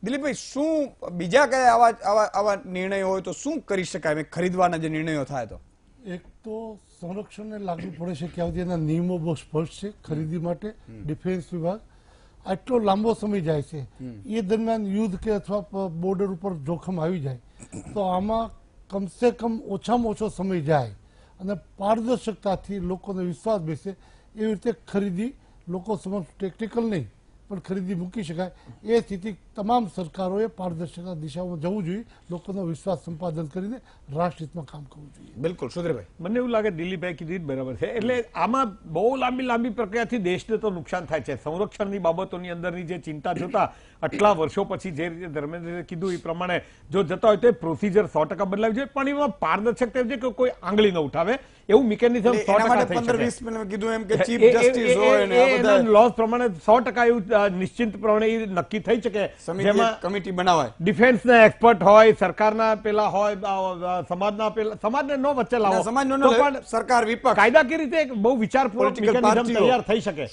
દિલીપભાઈ શું બીજા કયા આવા આવા આવા નિર્ણયો હોય તો શું કરી શકાય ખરીદવાના જે નિર્ણયો થાય તો એક તો સંરક્ષણને લાગુ પડે છે કે એના નિયમો બહુ સ્પષ્ટ છે ખરીદી માટે ડિફેન્સ વિભાગ આટલો લાંબો સમય જાય છે એ દરમિયાન યુદ્ધ કે અથવા બોર્ડર ઉપર જોખમ આવી જાય તો આમાં કમસે કમ ઓછામાં ઓછો સમય જાય અને પારદર્શકતાથી લોકોને વિશ્વાસ બેસે એવી રીતે ખરીદી લોકો સમક્ષ ટેકનિકલ નહીં પણ ખરીદી મૂકી શકાય એ સ્થિતિ તમામ સરકારોએ પારદર્શક દિશામાં જવું જોઈએ લોકોનો વિશ્વાસ સંપાદન કરીને રાષ્ટ્રહિતમાં કામ કરવું જોઈએ બિલકુલ સુધીરભાઈ મને એવું લાગે દિલીપભાઈ કીધી બરાબર છે એટલે આમાં બહુ લાંબી લાંબી પ્રક્રિયાથી દેશને તો નુકસાન થાય છે સંરક્ષણની બાબતોની અંદરની જે ચિંતા જોતા આટલા વર્ષો પછી જે રીતે ધર્મેન્દ્રએ કીધું એ પ્રમાણે જો જતા હોય તો પ્રોસિજર સો ટકા બદલાવી જોઈએ પણ એમાં પારદર્શકતા છે કે કોઈ આંગળી ન ઉઠાવે એવું મિકેનિઝમ સો ટકા કીધું લોસ પ્રમાણે સો ટકા એવું નિશ્ચિત પ્રમાણે એ નક્કી થઈ શકે કમિટી બનાવાય ડિફેન્સના એક્સપર્ટ હોય સરકારના પેલા હોય સમાજના પેલા સમાજને નો વચ્ચે લાવો સમાજનો સરકાર વિપક્ષ કાયદાકીય રીતે બહુ વિચારપૂર્વક તૈયાર થઈ શકે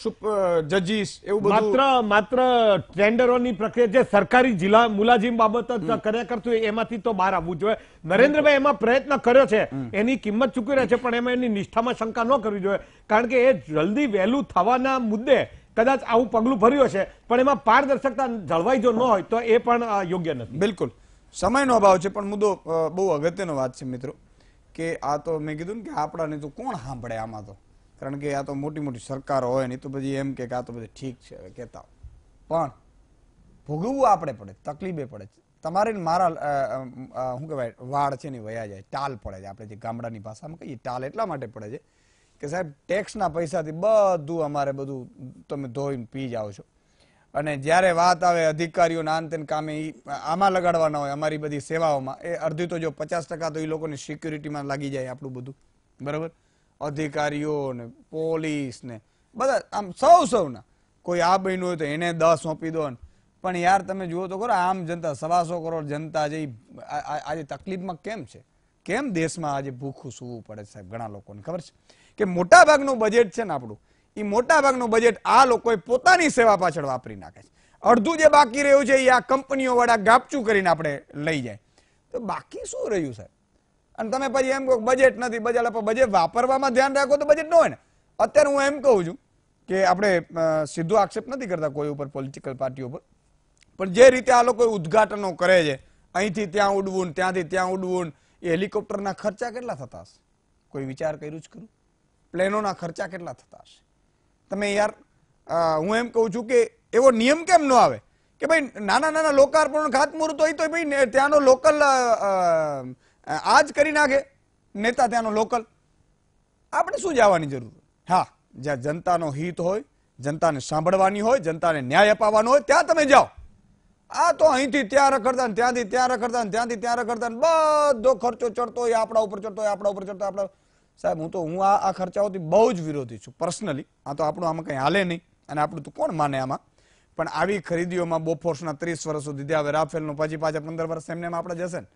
જજીસ એવું માત્ર માત્ર ટેન્ડરોની પ્રક્રિયા જે સરકારી જિલ્લા મુલાજીમ બાબત જ કર્યા કરતું એમાંથી તો બહાર આવવું જોઈએ નરેન્દ્રભાઈ એમાં પ્રયત્ન કર્યો છે એની કિંમત ચૂકી રહ્યા છે પણ એમાં એની નિષ્ઠામાં શંકા ન કરવી જોઈએ કારણ કે એ જલ્દી વહેલું થવાના મુદ્દે કદાચ આવું પગલું ભર્યું હશે પણ એમાં પારદર્શકતા જળવાઈ જો ન હોય તો એ પણ યોગ્ય નથી બિલકુલ સમયનો અભાવ છે પણ મુદ્દો બહુ અગત્યનો વાત છે મિત્રો કે આ તો મેં કીધું ને કે આપણાને તો કોણ સાંભળે આમાં તો કારણ કે આ તો મોટી મોટી સરકાર હોય ને તો પછી એમ કે આ તો બધી ઠીક છે કહેતા પણ ભોગવવું આપણે પડે તકલીફે પડે છે તમારે મારા શું કહેવાય વાળ છે ને વયા જાય ટાલ પડે છે આપણે જે ગામડાની ભાષામાં કહીએ ટાલ એટલા માટે પડે છે કે સાહેબ ટેક્સના પૈસાથી બધું અમારે બધું તમે ધોઈને પી જાઓ છો અને જ્યારે વાત આવે અધિકારીઓના અંતે કામે આમાં લગાડવાના હોય અમારી બધી સેવાઓમાં એ અડધી તો જો પચાસ ટકા તો એ લોકોની સિક્યુરિટીમાં લાગી જાય આપણું બધું બરાબર અધિકારીઓ ને પોલીસ ને બધા આમ સૌ સૌના કોઈ આ બન્યું હોય તો એને દસ સોંપી દો ને પણ યાર તમે જુઓ તો ખરો આમ જનતા સવાસો કરોડ જનતા જે આજે તકલીફમાં કેમ છે કેમ દેશમાં આજે ભૂખું સૂવું પડે સાહેબ ઘણા લોકોને ખબર છે કે મોટાભાગનું બજેટ છે ને આપણું એ મોટાભાગનું બજેટ આ લોકોએ પોતાની સેવા પાછળ વાપરી નાખે છે અડધું જે બાકી રહ્યું છે એ આ કંપનીઓવાળા ગાપચું કરીને આપણે લઈ જાય તો બાકી શું રહ્યું સાહેબ અને તમે પછી એમ કહો બજેટ નથી બજેટ બજેટ વાપરવામાં ધ્યાન રાખો તો બજેટ ન હોય ને અત્યારે હું એમ કહું છું કે આપણે સીધો આક્ષેપ નથી કરતા કોઈ ઉપર પોલિટિકલ પાર્ટીઓ ઉપર પણ જે રીતે આ લોકો ઉદઘાટનો કરે છે અહીંથી ત્યાં ઉડવું ત્યાંથી ત્યાં ઉડવું એ હેલિકોપ્ટરના ખર્ચા કેટલા થતા હશે કોઈ વિચાર કર્યું જ કરું પ્લેનોના ખર્ચા કેટલા થતા હશે તમે યાર હું એમ કહું છું કે એવો નિયમ કેમ ન આવે કે ભાઈ નાના નાના લોકાર્પણ ખાતમુહૂર્ત હોય તો ભાઈ ત્યાંનો લોકલ આ જ કરી નાખે નેતા ત્યાંનો લોકલ આપણે શું જવાની જરૂર હા જ્યાં જનતાનો હિત હોય જનતાને સાંભળવાની હોય જનતાને ન્યાય અપાવવાનો હોય ત્યાં તમે જાઓ આ તો અહીંથી ત્યાં રખડતા ત્યાંથી ત્યાં રખડતા ત્યાંથી ત્યાં રખડતા બધો ખર્ચો ચડતો હોય આપણા ઉપર ચડતો હોય આપણા ઉપર ચડતો આપણા સાહેબ હું તો હું આ ખર્ચાઓથી બહુ જ વિરોધી છું પર્સનલી આ તો આપણું આમાં કંઈ હાલે નહીં અને આપણું તો કોણ માને આમાં પણ આવી ખરીદીઓમાં બોફોર્સના ત્રીસ વર્ષ સુધી ત્યાં હવે રાફેલનું પછી પાછા પંદર વર્ષ એમને આપણે જશે ને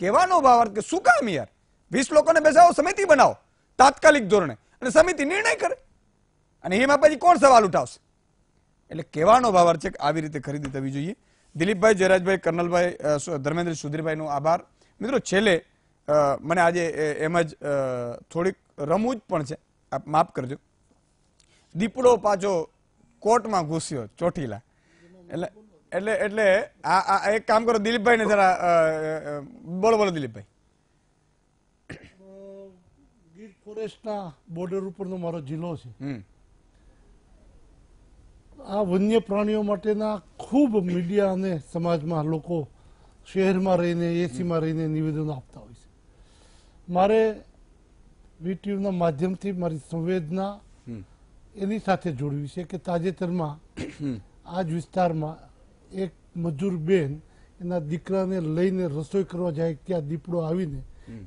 કહેવાનો ભાવ કે શું કામ યાર વીસ લોકોને બેસાવો સમિતિ બનાવો તાત્કાલિક ધોરણે અને સમિતિ નિર્ણય કરે અને એમાં પછી કોણ સવાલ ઉઠાવશે એટલે કહેવાનો ભાવાર્થ છે કે આવી રીતે ખરીદી થવી જોઈએ દિલીપભાઈ જયરાજભાઈ કર્નલભાઈ ધર્મેન્દ્ર સુધીરભાઈનો આભાર મિત્રો છેલ્લે મને આજે એમ જ થોડીક રમૂજ પણ છે આપ માફ કરજો દીપડો પાછો કોર્ટમાં ઘૂસ્યો ચોટીલા એટલે એટલે એટલે આ આ એક કામ કરો દિલીપભાઈને જરા બોલો બોલો દિલીપભાઈ ગીર ફોરેસ્ટના બોર્ડર ઉપરનો મારો જિલ્લો છે આ વન્ય પ્રાણીઓ માટેના ખૂબ મીડિયા અને સમાજમાં લોકો શહેરમાં રહીને એસીમાં રહીને નિવેદનો આપતા હોય મારે વીટીયુના માધ્યમથી મારી સંવેદના એની સાથે જોડવી છે કે તાજેતરમાં આ જ વિસ્તારમાં એક મજૂર બેન એના દીકરાને લઈને રસોઈ કરવા જાય ત્યાં દીપડો આવીને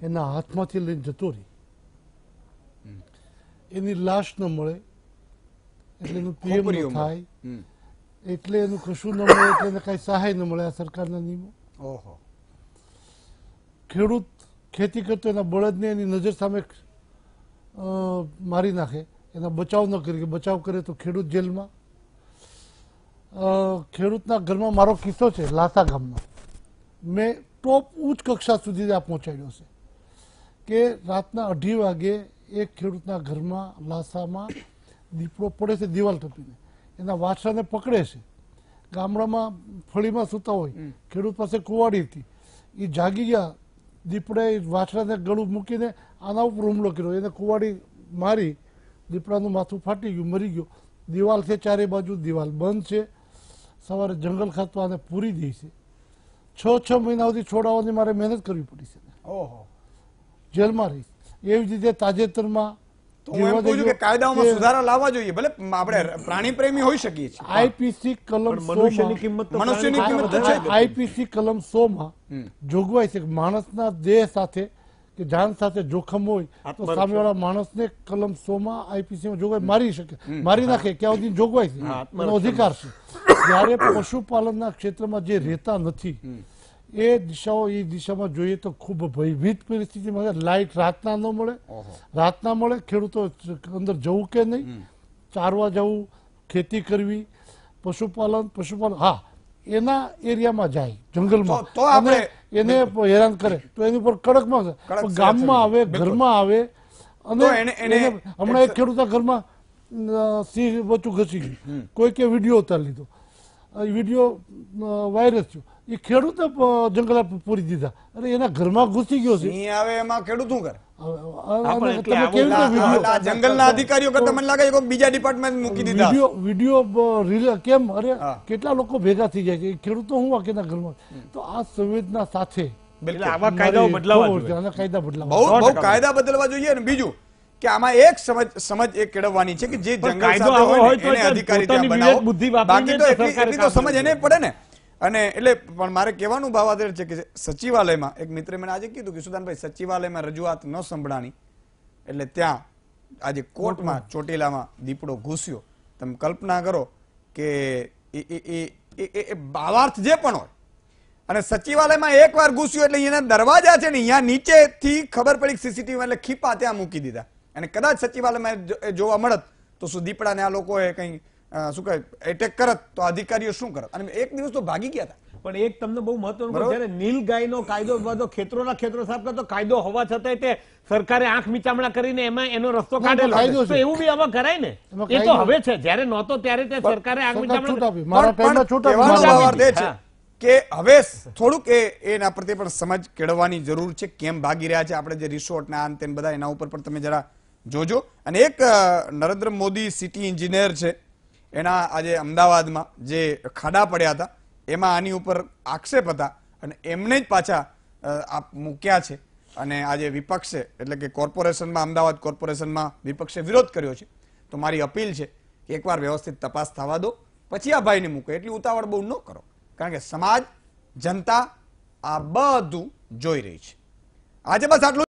એના હાથમાંથી લઈને જતો રહી એની લાશ ન મળે એટલે એનું પીએમ ન થાય એટલે એનું કશું ન મળે એટલે એને કાંઈ સહાય ન મળે આ સરકારના નિયમો ખેડૂત ખેતી કરતો એના બળદને એની નજર સામે મારી નાખે એના બચાવ ન કરી બચાવ કરે તો ખેડૂત જેલમાં ખેડૂતના ઘરમાં મારો કિસ્સો છે લાસા ગામનો મેં ટોપ ઉચ્ચ કક્ષા સુધી આ પહોંચાડ્યો છે કે રાતના અઢી વાગે એક ખેડૂતના ઘરમાં લાસામાં દીપડો પડે છે દિવાલ ટપીને એના વાછરાને પકડે છે ગામડામાં ફળીમાં સૂતા હોય ખેડૂત પાસે કુવાડી હતી એ જાગી ગયા દીપડે વાછડાને ગળું મૂકીને આના ઉપર હુમલો કર્યો એને કુવાડી મારી દીપડાનું માથું ફાટી ગયું મરી ગયું દિવાલ છે ચારે બાજુ દિવાલ બંધ છે સવારે જંગલ ખાતું આને પૂરી દે છે છ છ મહિના સુધી છોડાવવાની મારે મહેનત કરવી પડી છે ઓહો જેલમાં રહી એવી રીતે તાજેતરમાં હું એમ જોગવાઈ છે માણસના દેહ સાથે કે જાન સાથે જોખમ હોય તો સામેવાળા માણસને કલમ સો માં આઈપીસી માં જોગવાઈ મારી શકે મારી નાખે ક્યાં સુધી જોગવાઈ છે અધિકાર છે જયારે પશુપાલનના ક્ષેત્રમાં જે રહેતા નથી એ દિશાઓ એ દિશામાં જોઈએ તો ખૂબ ભયભીત પરિસ્થિતિમાં લાઇટ રાતના ન મળે રાતના મળે ખેડૂતો અંદર જવું કે નહીં ચારવા જવું ખેતી કરવી પશુપાલન પશુપાલન હા એના એરિયામાં જાય જંગલમાં એને હેરાન કરે તો એની ઉપર કડકમાં ગામમાં આવે ઘરમાં આવે અને હમણાં એક ખેડૂતા ઘરમાં સિંહ વચ્ચું ઘસી ગયું કોઈ કે વિડીયો ઉતારી લીધો વિડીયો વાયરસ થયો એ ખેડૂતે જંગલા પૂરી દીધા અરે એના ઘરમાં ઘુસી ગયો છે અહીં એમાં ખેડૂત શું કરે લાગે બીજા ડિપાર્ટમેન્ટ કેમ અરે કેટલા લોકો ભેગા થઈ જાય છે ખેડૂતો હું આ આ સંવેદના સાથે આવા કાયદાઓ બદલાવા કાયદા બદલાવા કાયદા બદલવા જોઈએ ને બીજું કે આમાં એક સમજ સમજ એ કેળવવાની છે કે જે જંગલ અધિકારી ત્યાં એટલી સમજ એને પડે ને અને એટલે પણ મારે કહેવાનું ભાવાદર છે કે સચિવાલયમાં એક મિત્રે મને આજે કીધું કે સુદાનભાઈ સચિવાલયમાં રજૂઆત ન સંભળાણી એટલે ત્યાં આજે કોર્ટમાં ચોટીલામાં દીપડો ઘૂસ્યો તમે કલ્પના કરો કે એ ભાવાર્થ જે પણ હોય અને સચિવાલયમાં એક વાર ઘૂસ્યો એટલે એના દરવાજા છે ને અહીંયા નીચેથી ખબર પડી સીસીટીવી એટલે ખીપા ત્યાં મૂકી દીધા અને કદાચ સચિવાલયમાં જોવા મળત તો શું દીપડાને આ લોકોએ કંઈ શું કહે એટેક કરત તો અધિકારીઓ શું કરત અને એક દિવસ તો ભાગી ગયા હતા પણ એક તમને બહુ મહત્વનું જયારે નીલગાયનો કાયદો બધો ખેતરોના ખેતરો સાફ કરતો કાયદો હોવા છતાંય તે સરકારે આંખ મીચામણા કરીને એમાં એનો રસ્તો કાઢેલો તો એવું બી હવે કરાય ને એ તો હવે છે જયારે નહોતો ત્યારે તે સરકારે આંખ મીચામણા કે હવે થોડુંક એ એના પ્રત્યે પણ સમજ કેળવવાની જરૂર છે કેમ ભાગી રહ્યા છે આપણે જે રિસોર્ટના અંતે બધા એના ઉપર પણ તમે જરા જોજો અને એક નરેન્દ્ર મોદી સિટી એન્જિનિયર છે એના આજે અમદાવાદમાં જે ખાડા પડ્યા હતા એમાં આની ઉપર આક્ષેપ હતા અને એમને જ પાછા મૂક્યા છે અને આજે વિપક્ષે એટલે કે કોર્પોરેશનમાં અમદાવાદ કોર્પોરેશનમાં વિપક્ષે વિરોધ કર્યો છે તો મારી અપીલ છે કે એકવાર વ્યવસ્થિત તપાસ થવા દો પછી આ ભાઈને મૂકો એટલી ઉતાવળ બહુ ન કરો કારણ કે સમાજ જનતા આ બધું જોઈ રહી છે આજે બસ આટલું